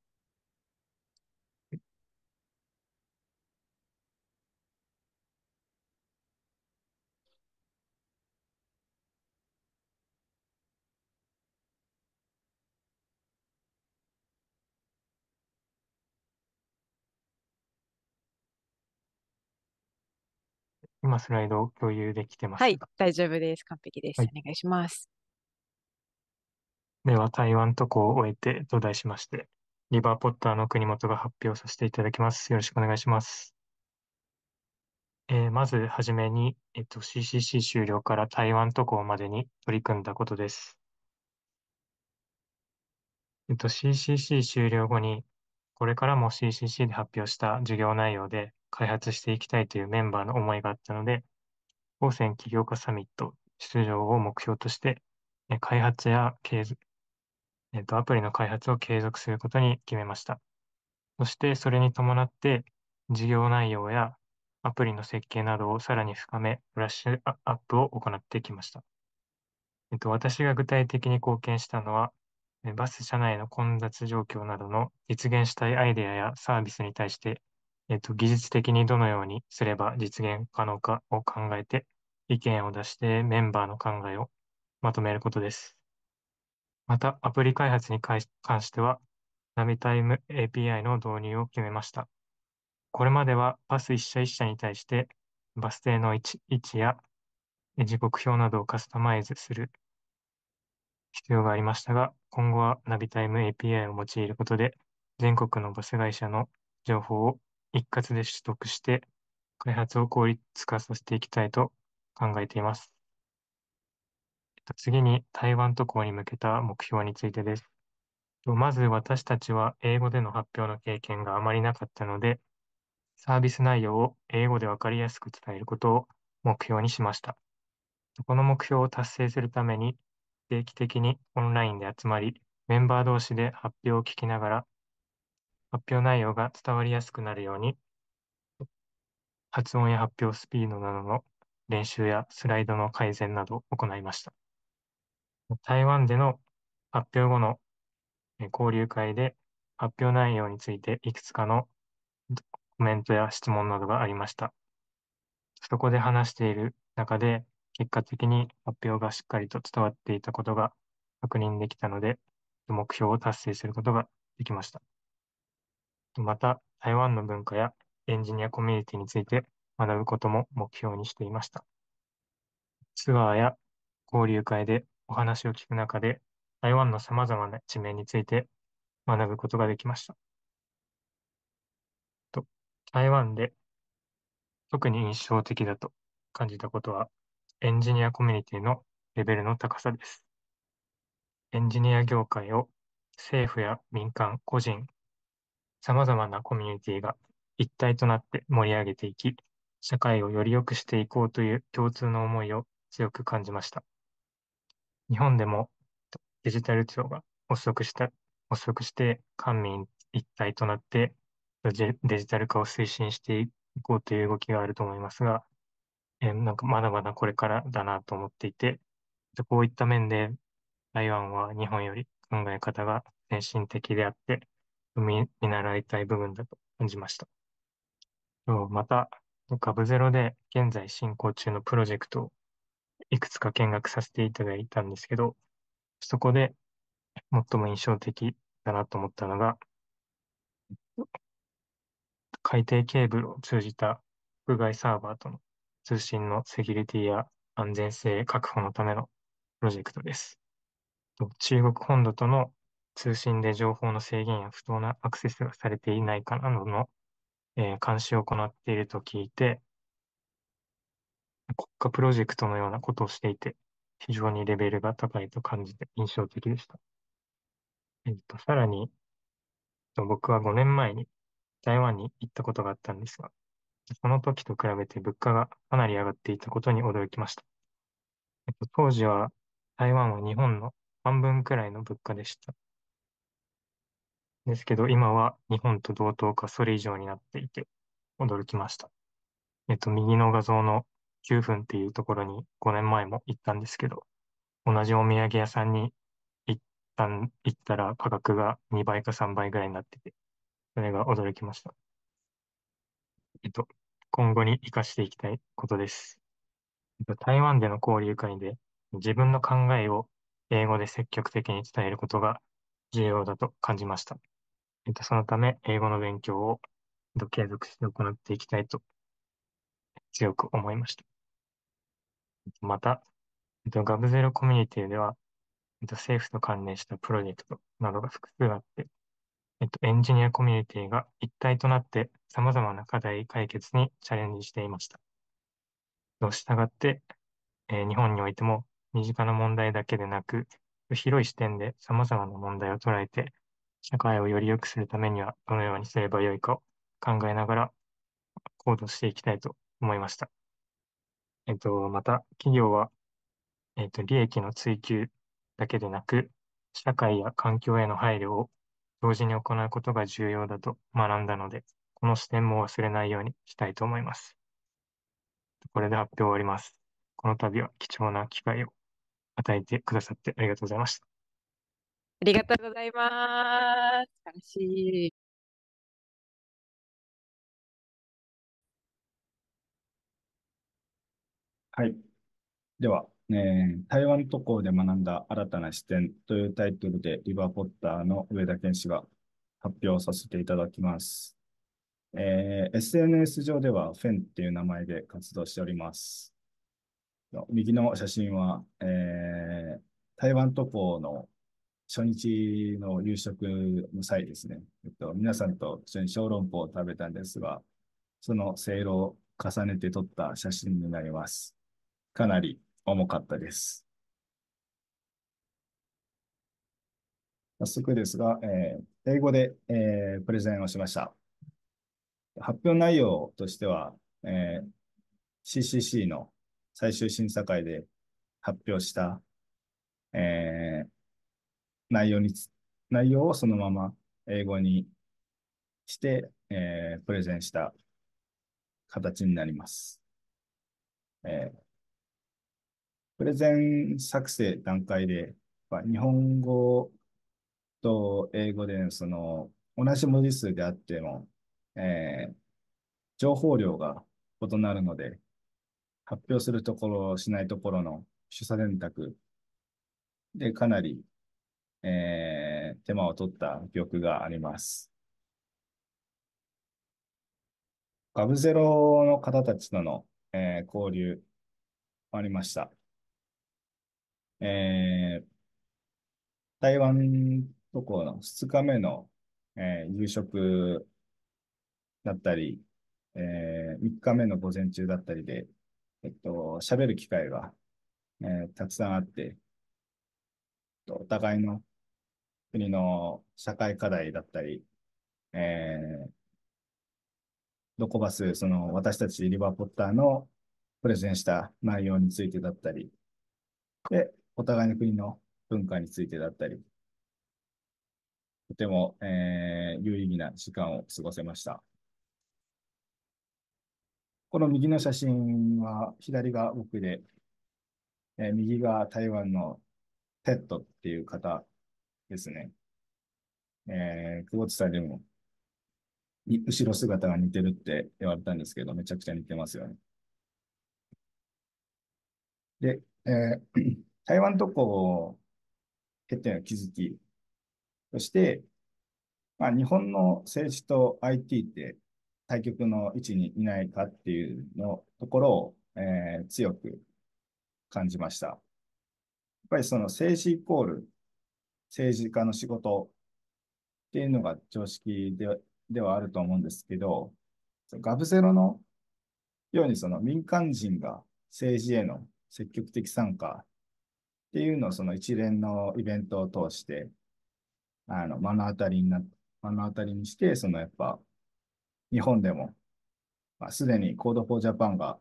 今スライドを共有できてますはい、大丈夫です。完璧です。はい、お願いします。では台湾渡航を終えてと題しまして、リバーポッターの国元が発表させていただきます。よろしくお願いします。えー、まずはじめに、えっと、CCC 終了から台湾渡航までに取り組んだことです。えっと、CCC 終了後に、これからも CCC で発表した授業内容で開発していきたいというメンバーの思いがあったので、高専起業家サミット出場を目標として、開発や経えっと、アプリの開発を継続することに決めました。そして、それに伴って、事業内容やアプリの設計などをさらに深め、ブラッシュアップを行ってきました。えっと、私が具体的に貢献したのは、バス車内の混雑状況などの実現したいアイデアやサービスに対して、えっと、技術的にどのようにすれば実現可能かを考えて、意見を出してメンバーの考えをまとめることです。また、アプリ開発に関しては、ナビタイム API の導入を決めました。これまではバス1社1社に対して、バス停の位置や時刻表などをカスタマイズする必要がありましたが、今後はナビタイム API を用いることで、全国のバス会社の情報を一括で取得して、開発を効率化させていきたいと考えています。次に台湾渡航に向けた目標についてです。まず私たちは英語での発表の経験があまりなかったので、サービス内容を英語でわかりやすく伝えることを目標にしました。この目標を達成するために、定期的にオンラインで集まり、メンバー同士で発表を聞きながら、発表内容が伝わりやすくなるように、発音や発表スピードなどの練習やスライドの改善などを行いました。台湾での発表後の交流会で発表内容についていくつかのコメントや質問などがありました。そこで話している中で、結果的に発表がしっかりと伝わっていたことが確認できたので、目標を達成することができました。また、台湾の文化やエンジニアコミュニティについて学ぶことも目標にしていました。ツアーや交流会でお話を聞く中で、台湾の様々な地名について学ぶことができました。と台湾で特に印象的だと感じたことは、エンジニアコミュニティのレベルの高さです。エンジニア業界を政府や民間、個人、様々なコミュニティが一体となって盛り上げていき、社会をより良くしていこうという共通の思いを強く感じました。日本でもデジタル庁が発足した、発足して、官民一体となって、デジタル化を推進していこうという動きがあると思いますが、えなんかまだまだこれからだなと思っていて、こういった面で台湾は日本より考え方が先進的であって、見見習いたい部分だと感じました。また、ガブゼロで現在進行中のプロジェクトをいくつか見学させていただいたんですけど、そこで最も印象的だなと思ったのが、海底ケーブルを通じた屋外サーバーとの通信のセキュリティや安全性確保のためのプロジェクトです。中国本土との通信で情報の制限や不当なアクセスがされていないかなどの、えー、監視を行っていると聞いて、国家プロジェクトのようなことをしていて、非常にレベルが高いと感じて印象的でした。えっと、さらに、僕は5年前に台湾に行ったことがあったんですが、その時と比べて物価がかなり上がっていたことに驚きました。えっと、当時は台湾は日本の半分くらいの物価でした。ですけど、今は日本と同等かそれ以上になっていて驚きました。えっと、右の画像の9分っていうところに5年前も行ったんですけど、同じお土産屋さんに行った行ったら価格が2倍か3倍ぐらいになってて、それが驚きました。えっと、今後に活かしていきたいことです。えっと、台湾での交流会で自分の考えを英語で積極的に伝えることが重要だと感じました。えっと、そのため、英語の勉強を継続して行っていきたいと強く思いました。また、えっと、ガブゼロコミュニティでは、えっと、政府と関連したプロジェクトなどが複数あって、えっと、エンジニアコミュニティが一体となって様々な課題解決にチャレンジしていました。したがって、えー、日本においても身近な問題だけでなく、広い視点で様々な問題を捉えて、社会をより良くするためにはどのようにすればよいかを考えながら行動していきたいと思いました。えっと、また、企業は、えっと、利益の追求だけでなく、社会や環境への配慮を同時に行うことが重要だと学んだので、この視点も忘れないようにしたいと思います。これで発表を終わります。この度は貴重な機会を与えてくださってありがとうございました。ありがとうございます。楽しい。はい。では、えー台湾渡航で学んだ新たな視点というタイトルで、リバーポッターの上田健氏が発表させていただきます。えー SNS 上ではフェンっていう名前で活動しております。右の写真は、えー台湾渡航の初日の夕食の際ですね、えっと、皆さんと一緒に小籠包を食べたんですが、そのせいろを重ねて撮った写真になります。かなり重かったです。早速ですが、えー、英語で、えー、プレゼンをしました。発表内容としては、えー、CCC の最終審査会で発表した、えー、内容につ内容をそのまま英語にして、えー、プレゼンした形になります。えープレゼン作成段階で、日本語と英語で、その、同じ文字数であっても、えー、情報量が異なるので、発表するところ、しないところの主査選択でかなり、えー、手間を取った記憶があります。ガブゼロの方たちとの、えー、交流ありました。え台湾とこの2日目の、えー、夕食だったり、えー、3日目の午前中だったりで、えっと、喋る機会が、えー、たくさんあって、お互いの国の社会課題だったり、えー、ドコバス、その私たちリバーポッターのプレゼンした内容についてだったり、で、お互いの国の文化についてだったり、とても、えー、有意義な時間を過ごせました。この右の写真は、左が僕で、えー、右が台湾のテッドっていう方ですね。えー、久保田さんでも、後ろ姿が似てるって言われたんですけど、めちゃくちゃ似てますよね。で、えー台湾とこを経ての気づき、そして、まあ、日本の政治と IT って対局の位置にいないかっていうのところを、えー、強く感じました。やっぱりその政治イコール政治家の仕事っていうのが常識でではあると思うんですけど、ガブゼロのようにその民間人が政治への積極的参加っていうのをその一連のイベントを通して、あの、目の当たりにな、目の当たりにして、そのやっぱ、日本でも、まあ、すでに Code for Japan が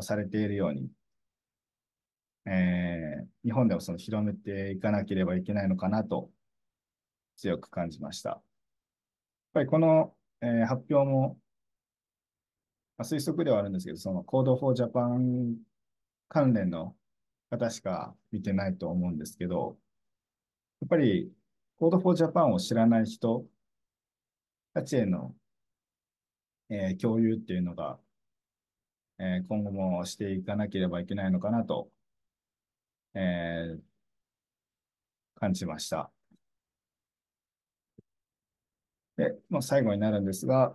されているように、えー、日本でもその広めていかなければいけないのかなと強く感じました。やっぱりこの、えー、発表も、まあ、推測ではあるんですけど、その Code for Japan 関連の方しか見てないと思うんですけど、やっぱり Code for Japan を知らない人たちへの、えー、共有っていうのが、えー、今後もしていかなければいけないのかなと、えー、感じました。で、もう最後になるんですが、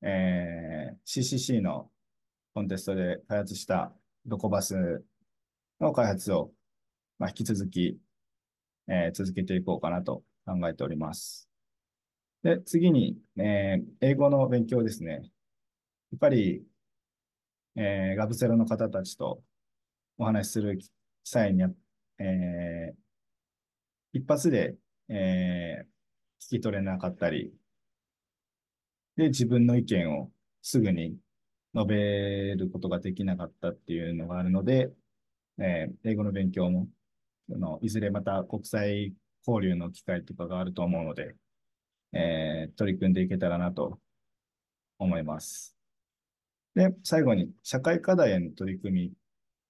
えー、CCC のコンテストで開発したロコバスの開発を、まあ、引き続き、えー、続けていこうかなと考えております。で、次に、えー、英語の勉強ですね。やっぱり、えー、ガブセロの方たちとお話しする際に、えー、一発で、えー、聞き取れなかったり、で、自分の意見をすぐに述べることができなかったっていうのがあるので、えー、英語の勉強も、あのいずれまた国際交流の機会とかがあると思うので、えー、取り組んでいけたらなと思います。で、最後に、社会課題への取り組み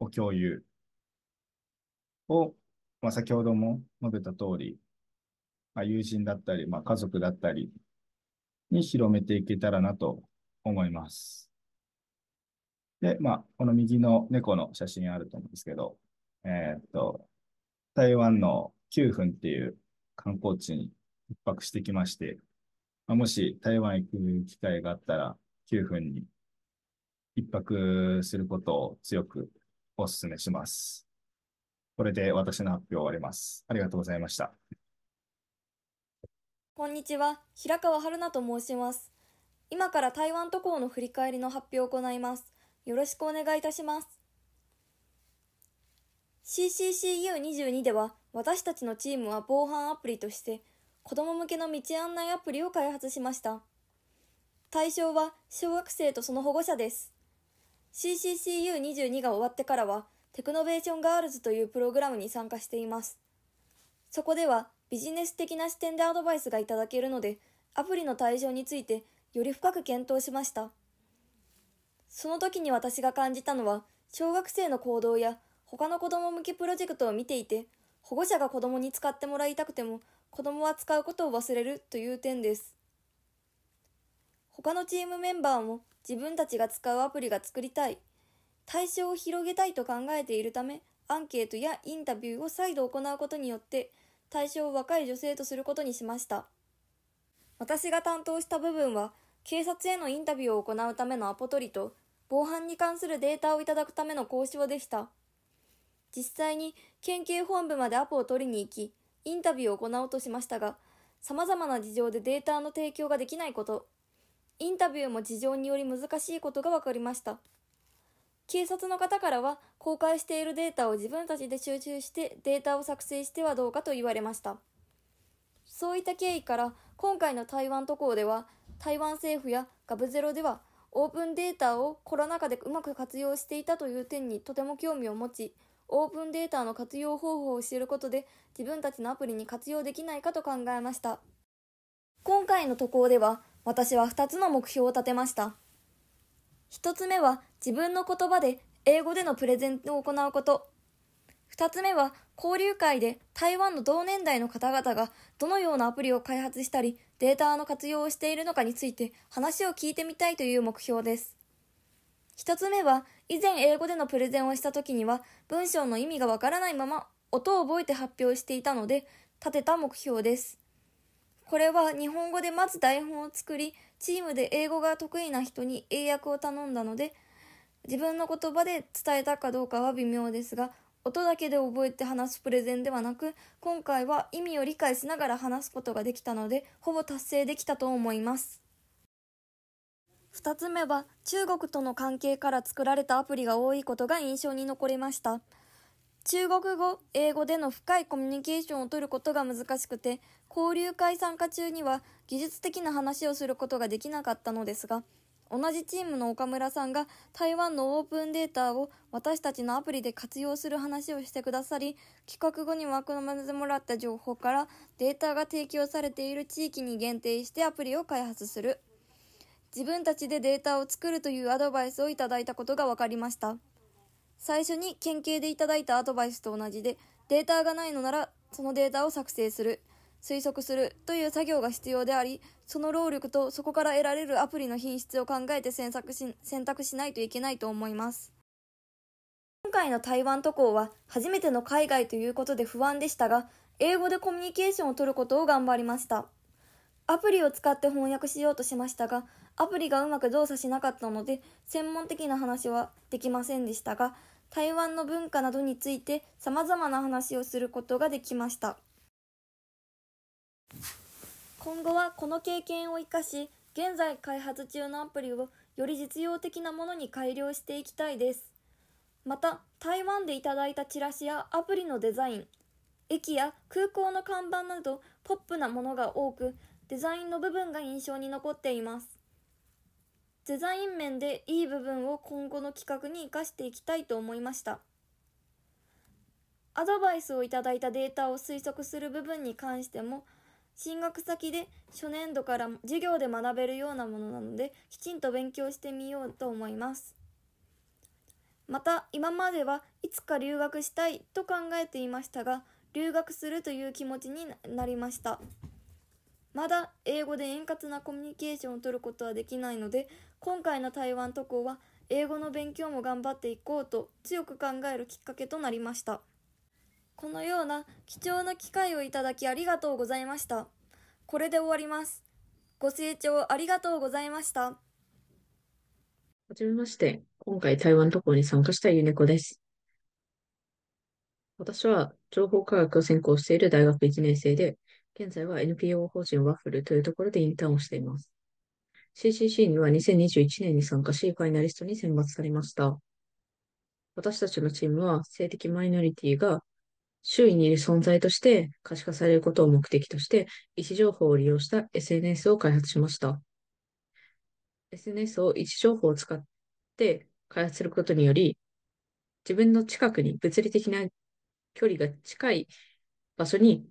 を共有を、まあ、先ほども述べた通り、まあ、友人だったり、まあ、家族だったりに広めていけたらなと思います。で、まあ、この右の猫の写真あると思うんですけど、えー、っと、台湾の九分っていう観光地に一泊してきまして、まあ、もし台湾行く機会があったら、九分に一泊することを強くお勧めします。これで私の発表を終わります。ありがとうございました。こんにちは、平川春奈と申します。今から台湾渡航の振り返りの発表を行います。よろしくお願いいたします。CCCU22 では私たちのチームは防犯アプリとして子供向けの道案内アプリを開発しました。対象は小学生とその保護者です。CCCU22 が終わってからはテクノベーションガールズというプログラムに参加しています。そこではビジネス的な視点でアドバイスがいただけるのでアプリの対象についてより深く検討しました。その時に私が感じたのは、小学生の行動や他の子供向けプロジェクトを見ていて、保護者が子供に使ってもらいたくても、子供は使うことを忘れるという点です。他のチームメンバーも自分たちが使うアプリが作りたい、対象を広げたいと考えているため、アンケートやインタビューを再度行うことによって、対象を若い女性とすることにしました。私が担当した部分は、警察へのインタビューを行うためのアポ取りと、防犯に関するデータをいただくための交渉でした。実際に県警本部までアポを取りに行き、インタビューを行おうとしましたが、さまざまな事情でデータの提供ができないこと、インタビューも事情により難しいことが分かりました。警察の方からは公開しているデータを自分たちで集中してデータを作成してはどうかと言われました。そういった経緯から今回の台湾渡航では台湾政府やガブゼロではオープンデータをコロナ禍でうまく活用していたという点にとても興味を持ち、オープンデータの活用方法を知ることで自分たちのアプリに活用できないかと考えました。今回の渡航では私は2つの目標を立てました。1つ目は自分の言葉で英語でのプレゼンを行うこと。2つ目は交流会で台湾の同年代の方々がどのようなアプリを開発したりデータの活用をしているのかについて話を聞いてみたいという目標です。一つ目は、以前英語でのプレゼンをした時には、文章の意味がわからないまま、音を覚えて発表していたので、立てた目標です。これは日本語でまず台本を作り、チームで英語が得意な人に英訳を頼んだので、自分の言葉で伝えたかどうかは微妙ですが、音だけで覚えて話すプレゼンではなく今回は意味を理解しながら話すことができたのでほぼ達成できたと思います2つ目は中国との関係から作られたアプリが多いことが印象に残りました中国語、英語での深いコミュニケーションを取ることが難しくて交流会参加中には技術的な話をすることができなかったのですが同じチームの岡村さんが台湾のオープンデータを私たちのアプリで活用する話をしてくださり、企画後に枠のまでもらった情報からデータが提供されている地域に限定してアプリを開発する。自分たちでデータを作るというアドバイスをいただいたことが分かりました。最初に県警でいただいたアドバイスと同じで、データがないのならそのデータを作成する。推測するという作業が必要であり、その労力とそこから得られるアプリの品質を考えて選択し選択しないといけないと思います。今回の台湾渡航は初めての海外ということで不安でしたが、英語でコミュニケーションを取ることを頑張りました。アプリを使って翻訳しようとしましたが、アプリがうまく動作しなかったので、専門的な話はできませんでしたが、台湾の文化などについて様々な話をすることができました。今後はこの経験を生かし現在開発中のアプリをより実用的なものに改良していきたいですまた台湾でいただいたチラシやアプリのデザイン駅や空港の看板などポップなものが多くデザインの部分が印象に残っていますデザイン面でいい部分を今後の企画に生かしていきたいと思いましたアドバイスをいただいたデータを推測する部分に関しても進学先で初年度から授業で学べるようなものなのできちんと勉強してみようと思いますまた今まではいつか留学したいと考えていましたが留学するという気持ちになりましたまだ英語で円滑なコミュニケーションをとることはできないので今回の台湾渡航は英語の勉強も頑張っていこうと強く考えるきっかけとなりました。このような貴重な機会をいただきありがとうございました。これで終わります。ご清聴ありがとうございました。はじめまして、今回台湾渡航に参加したゆねこです。私は情報科学を専攻している大学1年生で、現在は NPO 法人ワッフルというところでインターンをしています。CCC には2021年に参加し、ファイナリストに選抜されました。私たちのチームは性的マイノリティが周囲にいる存在として可視化されることを目的として、位置情報を利用した SNS を開発しました。SNS を位置情報を使って開発することにより、自分の近くに物理的な距離が近い場所に、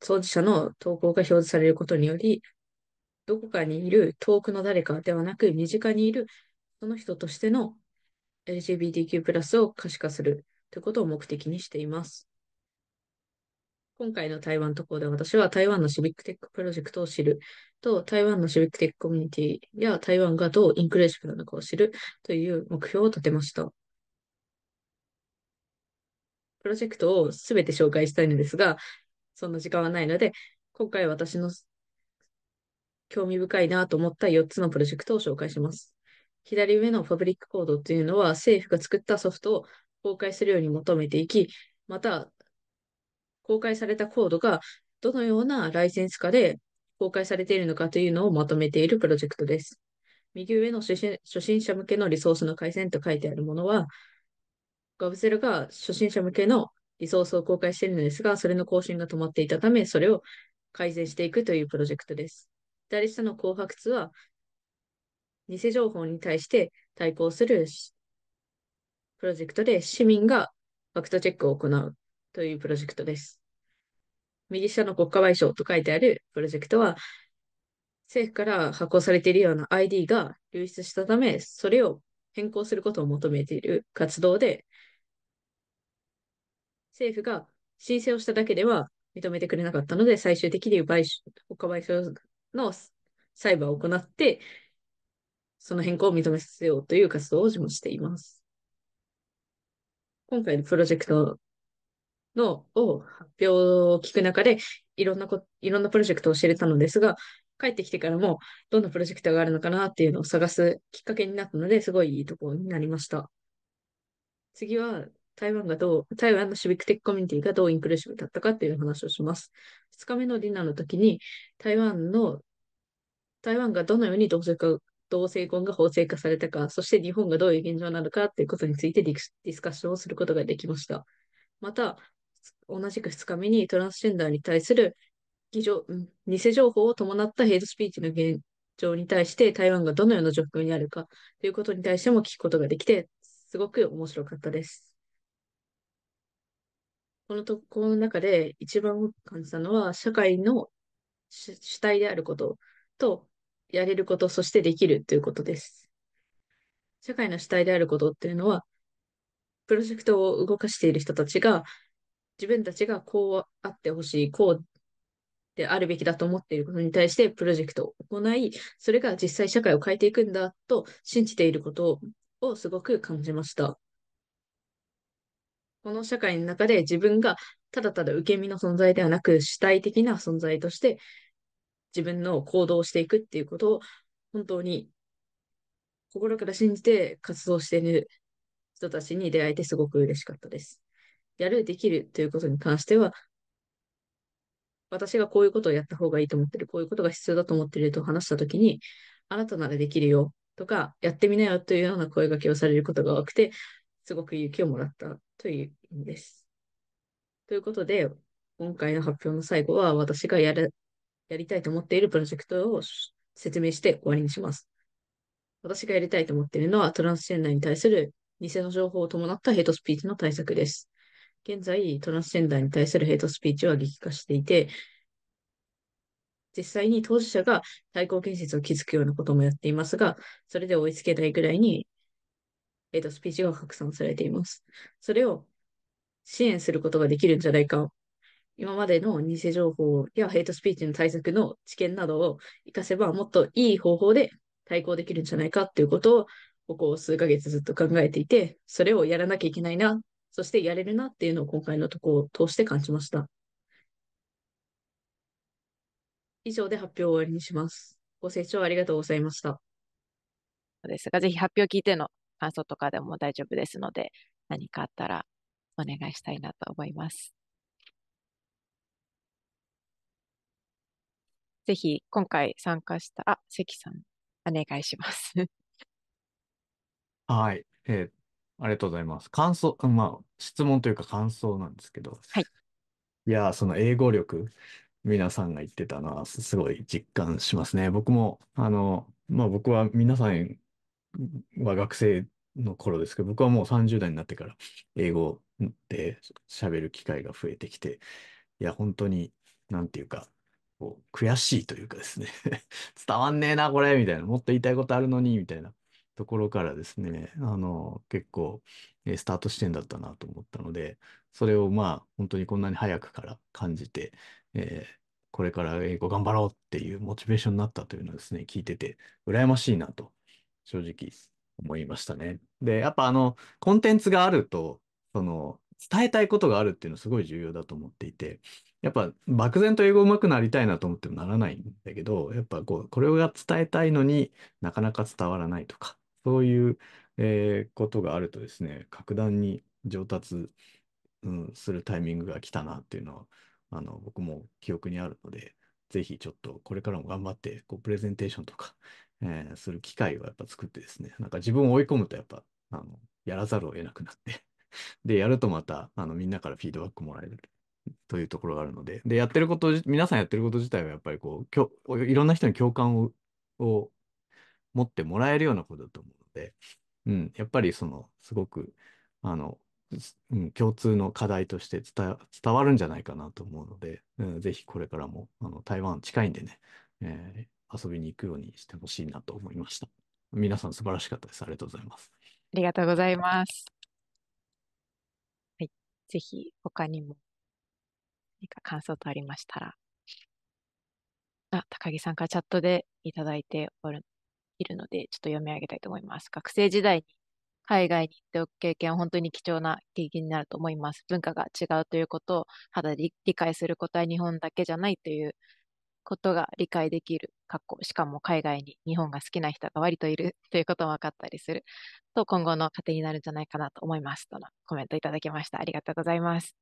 当事者の投稿が表示されることにより、どこかにいる遠くの誰かではなく、身近にいるその人としての LGBTQ+ プラスを可視化するということを目的にしています。今回の台湾渡航で私は台湾のシビックテックプロジェクトを知ると、台湾のシビックテックコミュニティや台湾がどうインクルーシブなのかを知るという目標を立てました。プロジェクトを全て紹介したいのですが、そんな時間はないので、今回私の興味深いなと思った4つのプロジェクトを紹介します。左上のファブリックコードというのは政府が作ったソフトを公開するように求めていき、また、公開されたコードがどのようなライセンス化で公開されているのかというのをまとめているプロジェクトです。右上の初心者向けのリソースの改善と書いてあるものは、ガブセルが初心者向けのリソースを公開しているのですが、それの更新が止まっていたため、それを改善していくというプロジェクトです。左下の紅白2は、偽情報に対して対抗するプロジェクトで市民がファクトチェックを行うというプロジェクトです。右下の国家賠償と書いてあるプロジェクトは、政府から発行されているような ID が流出したため、それを変更することを求めている活動で、政府が申請をしただけでは認めてくれなかったので、最終的に賠償国家賠償の裁判を行って、その変更を認めさせようという活動をしています。今回のプロジェクトの、を発表を聞く中で、いろんなこ、いろんなプロジェクトを知れたのですが、帰ってきてからも、どんなプロジェクトがあるのかなっていうのを探すきっかけになったので、すごいいいところになりました。次は、台湾がどう、台湾のシビックテックコミュニティがどうインクルーシブだったかっていう話をします。2日目のディナーの時に、台湾の、台湾がどのように同性化同性婚が法制化されたか、そして日本がどういう現状なのかということについてディスカッションをすることができました。また、同じく2日目にトランスジェンダーに対する偽情報を伴ったヘイトスピーチの現状に対して台湾がどのような状況にあるかということに対しても聞くことができて、すごく面白かったです。この特攻の中で一番感じたのは、社会の主体であることと、やれること、そしてできるということです。社会の主体であることっていうのは、プロジェクトを動かしている人たちが、自分たちがこうあってほしい、こうであるべきだと思っていることに対してプロジェクトを行い、それが実際社会を変えていくんだと信じていることをすごく感じました。この社会の中で自分がただただ受け身の存在ではなく主体的な存在として自分の行動をしていくっていうことを本当に心から信じて活動している人たちに出会えてすごく嬉しかったです。やる、できるということに関しては、私がこういうことをやった方がいいと思ってる、こういうことが必要だと思ってると話したときに、あなたならできるよとか、やってみなよというような声がけをされることが多くて、すごく勇気をもらったという意味です。ということで、今回の発表の最後は、私がやる、やりたいと思っているプロジェクトを説明して終わりにします。私がやりたいと思っているのは、トランスジェンダーに対する偽の情報を伴ったヘイトスピーチの対策です。現在、トランスジェンダーに対するヘイトスピーチは激化していて、実際に当事者が対抗建設を築くようなこともやっていますが、それで追いつけないぐらいに、ヘイトスピーチが拡散されています。それを支援することができるんじゃないか今までの偽情報やヘイトスピーチの対策の知見などを活かせば、もっといい方法で対抗できるんじゃないかっていうことを、ここ数ヶ月ずっと考えていて、それをやらなきゃいけないな、そしてやれるなっていうのを今回のとこを通して感じました。以上で発表を終わりにします。ご清聴ありがとうございました。ですが、ぜひ発表聞いての感想とかでも大丈夫ですので、何かあったらお願いしたいなと思います。ぜひ今回参加した、あ、関さん、お願いします。*laughs* はい、えー、ありがとうございます。感想、まあ、質問というか感想なんですけど、はい。いや、その英語力、皆さんが言ってたのは、すごい実感しますね。僕も、あの、まあ僕は皆さんは学生の頃ですけど、僕はもう30代になってから英語で喋る機会が増えてきて、いや、本当に、なんていうか、こう悔しいというかですね *laughs* 伝わんねえな、これ、みたいな、もっと言いたいことあるのに、みたいなところからですね、あの、結構、えスタート地点だったなと思ったので、それをまあ、本当にこんなに早くから感じて、えー、これから英語頑張ろうっていうモチベーションになったというのをですね、聞いてて、羨ましいなと、正直思いましたね。で、やっぱあの、コンテンツがあると、その、伝えたいことがあるっていうのはすごい重要だと思っていて、やっぱ漠然と英語上手くなりたいなと思ってもならないんだけど、やっぱこう、これが伝えたいのになかなか伝わらないとか、そういう、えー、ことがあるとですね、格段に上達、うん、するタイミングが来たなっていうのは、あの、僕も記憶にあるので、ぜひちょっとこれからも頑張って、こう、プレゼンテーションとか、えー、する機会をやっぱ作ってですね、なんか自分を追い込むとやっぱ、あの、やらざるを得なくなってで、やるとまた、あの、みんなからフィードバックもらえるというところがあるので、で、やってること、皆さんやってること自体はやっぱりこう、きょいろんな人に共感をを持ってもらえるようなことだと思うので、うん、やっぱりその、すごく、あの、うん、共通の課題として伝わるんじゃないかなと思うので、うん、ぜひこれからもあの台湾近いんでね、えー、遊びに行くようにしてほしいなと思いました。皆さん素晴らしかったです。ありがとうございます。ありがとうございます。はい、ぜひ他にも何か感想とありましたら。あ、高木さんからチャットでいただいておる、いるので、ちょっと読み上げたいと思います。学生時代に海外に行っておく経験は本当に貴重な経験になると思います。文化が違うということを肌で理解することは日本だけじゃないということが理解できる。しかも海外に日本が好きな人が割といるということも分かったりすると今後の糧になるんじゃないかなと思います。とのコメントいただきました。ありがとうございます。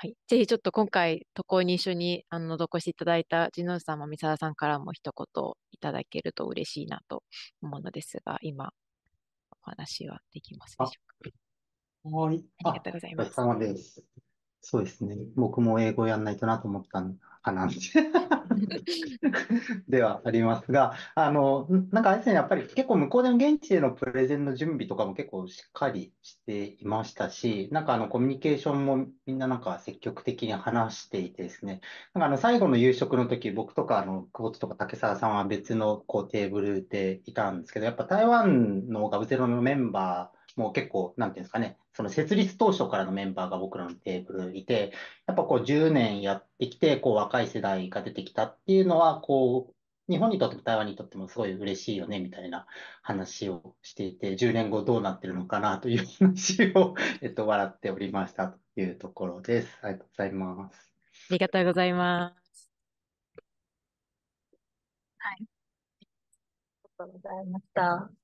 はい、ぜひちょっと今回、渡航に一緒にあの残していただいた地之さんも三沢さんからも一言いただけると嬉しいなと思うのですが、今、お話はできますでしょうか。はい。ありがとうございます。そうですね。僕も英語やんないとなと思ったんなんて *laughs* ではありますが、あの、なんかあれですね、やっぱり結構向こうでの現地でのプレゼンの準備とかも結構しっかりしていましたし、なんかあのコミュニケーションもみんななんか積極的に話していてですね、なんかあの最後の夕食の時、僕とかあの、久保田とか竹澤さんは別のこうテーブルでいたんですけど、やっぱ台湾のガブゼロのメンバー、もう結構、なんていうんですかね、その設立当初からのメンバーが僕らのテーブルにいて、やっぱこう10年やってきて、こう若い世代が出てきたっていうのは、こう、日本にとっても台湾にとってもすごい嬉しいよね、みたいな話をしていて、10年後どうなってるのかなという話を *laughs* えっと、笑っておりましたというところです。ありがとうございます。ありがとうございます。はい。ありがとうございました。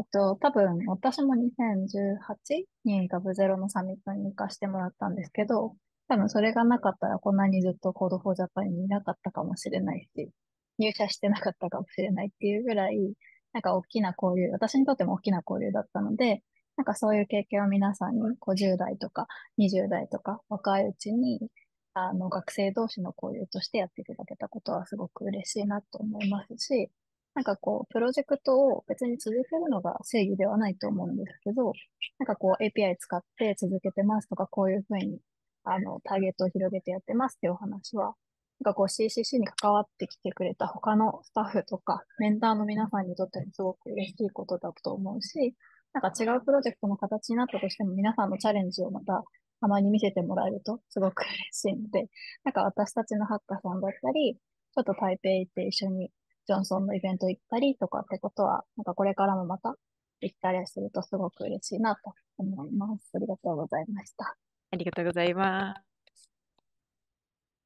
っと、多分、私も2018にガブゼロのサミットに行かせてもらったんですけど、多分それがなかったらこんなにずっと Code for Japan にいなかったかもしれないし、入社してなかったかもしれないっていうぐらい、なんか大きな交流、私にとっても大きな交流だったので、なんかそういう経験を皆さんに50代とか20代とか若いうちに、あの学生同士の交流としてやっていただけたことはすごく嬉しいなと思いますし、なんかこう、プロジェクトを別に続けるのが正義ではないと思うんですけど、なんかこう API 使って続けてますとか、こういうふうに、あの、ターゲットを広げてやってますっていうお話は、なんかこう CCC に関わってきてくれた他のスタッフとか、メンターの皆さんにとってすごく嬉しいことだと思うし、なんか違うプロジェクトの形になったとしても皆さんのチャレンジをまたたまに見せてもらえるとすごく嬉しいので、なんか私たちのハッカさんだったり、ちょっと台北行って一緒にジョンソンのイベント行ったりとかってことは、なんかこれからもまた行ったりするとすごく嬉しいなと思います。ありがとうございました。ありがとうございます。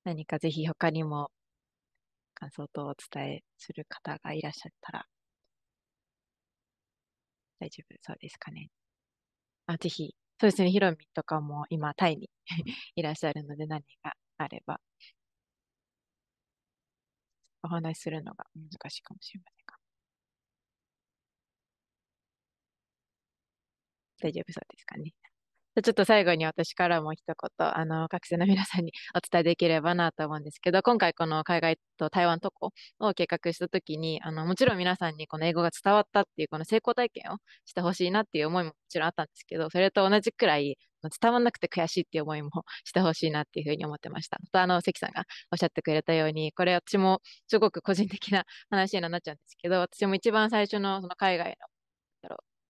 何かぜひ他にも感想とお伝えする方がいらっしゃったら、大丈夫そうですかね。あ、ぜひ、そうですね、ヒロミとかも今タイに *laughs* いらっしゃるので何があればお話しするのが難しいかもしれませんが。大丈夫そうですかね。ちょっと最後に私からも一言、あの、学生の皆さんにお伝えできればなと思うんですけど、今回この海外と台湾渡航を計画したときに、あの、もちろん皆さんにこの英語が伝わったっていう、この成功体験をしてほしいなっていう思いももちろんあったんですけど、それと同じくらい、伝わらなくて悔しいっていう思いもしてほしいなっていうふうに思ってました。あと、あの、関さんがおっしゃってくれたように、これ私もすごく個人的な話になっちゃうんですけど、私も一番最初のその海外の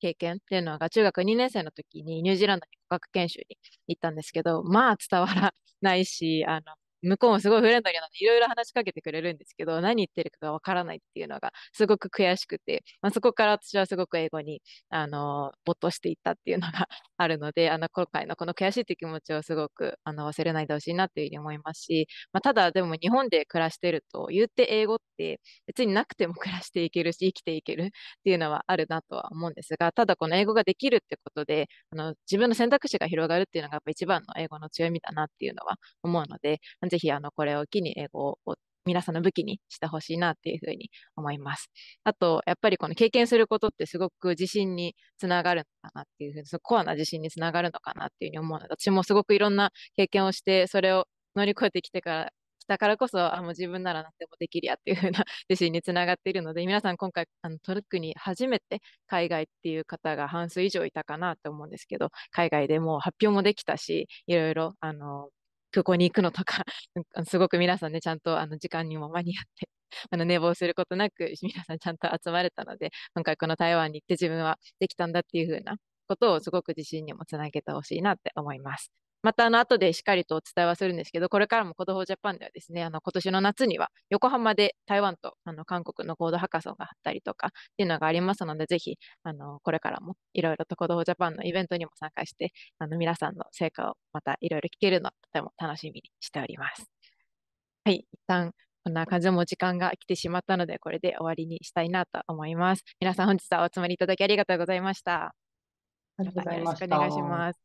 経験っていうのが中学2年生の時にニュージーランドに語学研修に行ったんですけど、まあ伝わらないし、あの、向こうもすごいフレンドリーなので、いろいろ話しかけてくれるんですけど、何言ってるかがわからないっていうのが、すごく悔しくて、まあ、そこから私はすごく英語に、あの、没頭していったっていうのがあるので、あの、今回のこの悔しいっていう気持ちをすごく、あの、忘れないでほしいなというふうに思いますし、まあ、ただ、でも日本で暮らしてると、言って英語って、別になくても暮らしていけるし、生きていけるっていうのはあるなとは思うんですが、ただ、この英語ができるってことで、あの、自分の選択肢が広がるっていうのが、一番の英語の強みだなっていうのは思うので、ぜひ、あの、これを機に英語を皆さんの武器にしてほしいなっていうふうに思います。あと、やっぱりこの経験することってすごく自信につながるのかなっていうふうに、そのコアな自信につながるのかなっていうふうに思うので、私もすごくいろんな経験をして、それを乗り越えてきてから、だからこそ、あ、もう自分なら何でもできるやっていうふうな *laughs* 自信につながっているので、皆さん今回、あの、トルクに初めて海外っていう方が半数以上いたかなと思うんですけど、海外でもう発表もできたし、いろいろ、あの、空港に行くのとか、*laughs* すごく皆さんね、ちゃんとあの時間にも間に合って、*laughs* あの寝坊することなく、*laughs* 皆さんちゃんと集まれたので、今回この台湾に行って自分はできたんだっていうふうなことをすごく自信にもつなげてほしいなって思います。またあの後でしっかりとお伝えはするんですけど、これからもコードフォージャパンではですね、あの今年の夏には横浜で台湾とあの韓国のコードハカソンがあったりとかっていうのがありますので、ぜひあのこれからもいろいろとコードフォージャパンのイベントにも参加して、あの皆さんの成果をまたいろいろ聞けるのとても楽しみにしております。はい、一旦こんな感じでも時間が来てしまったので、これで終わりにしたいなと思います。皆さん本日はお集まりいただきありがとうございました。ありがとうございました。よろしくお願いします。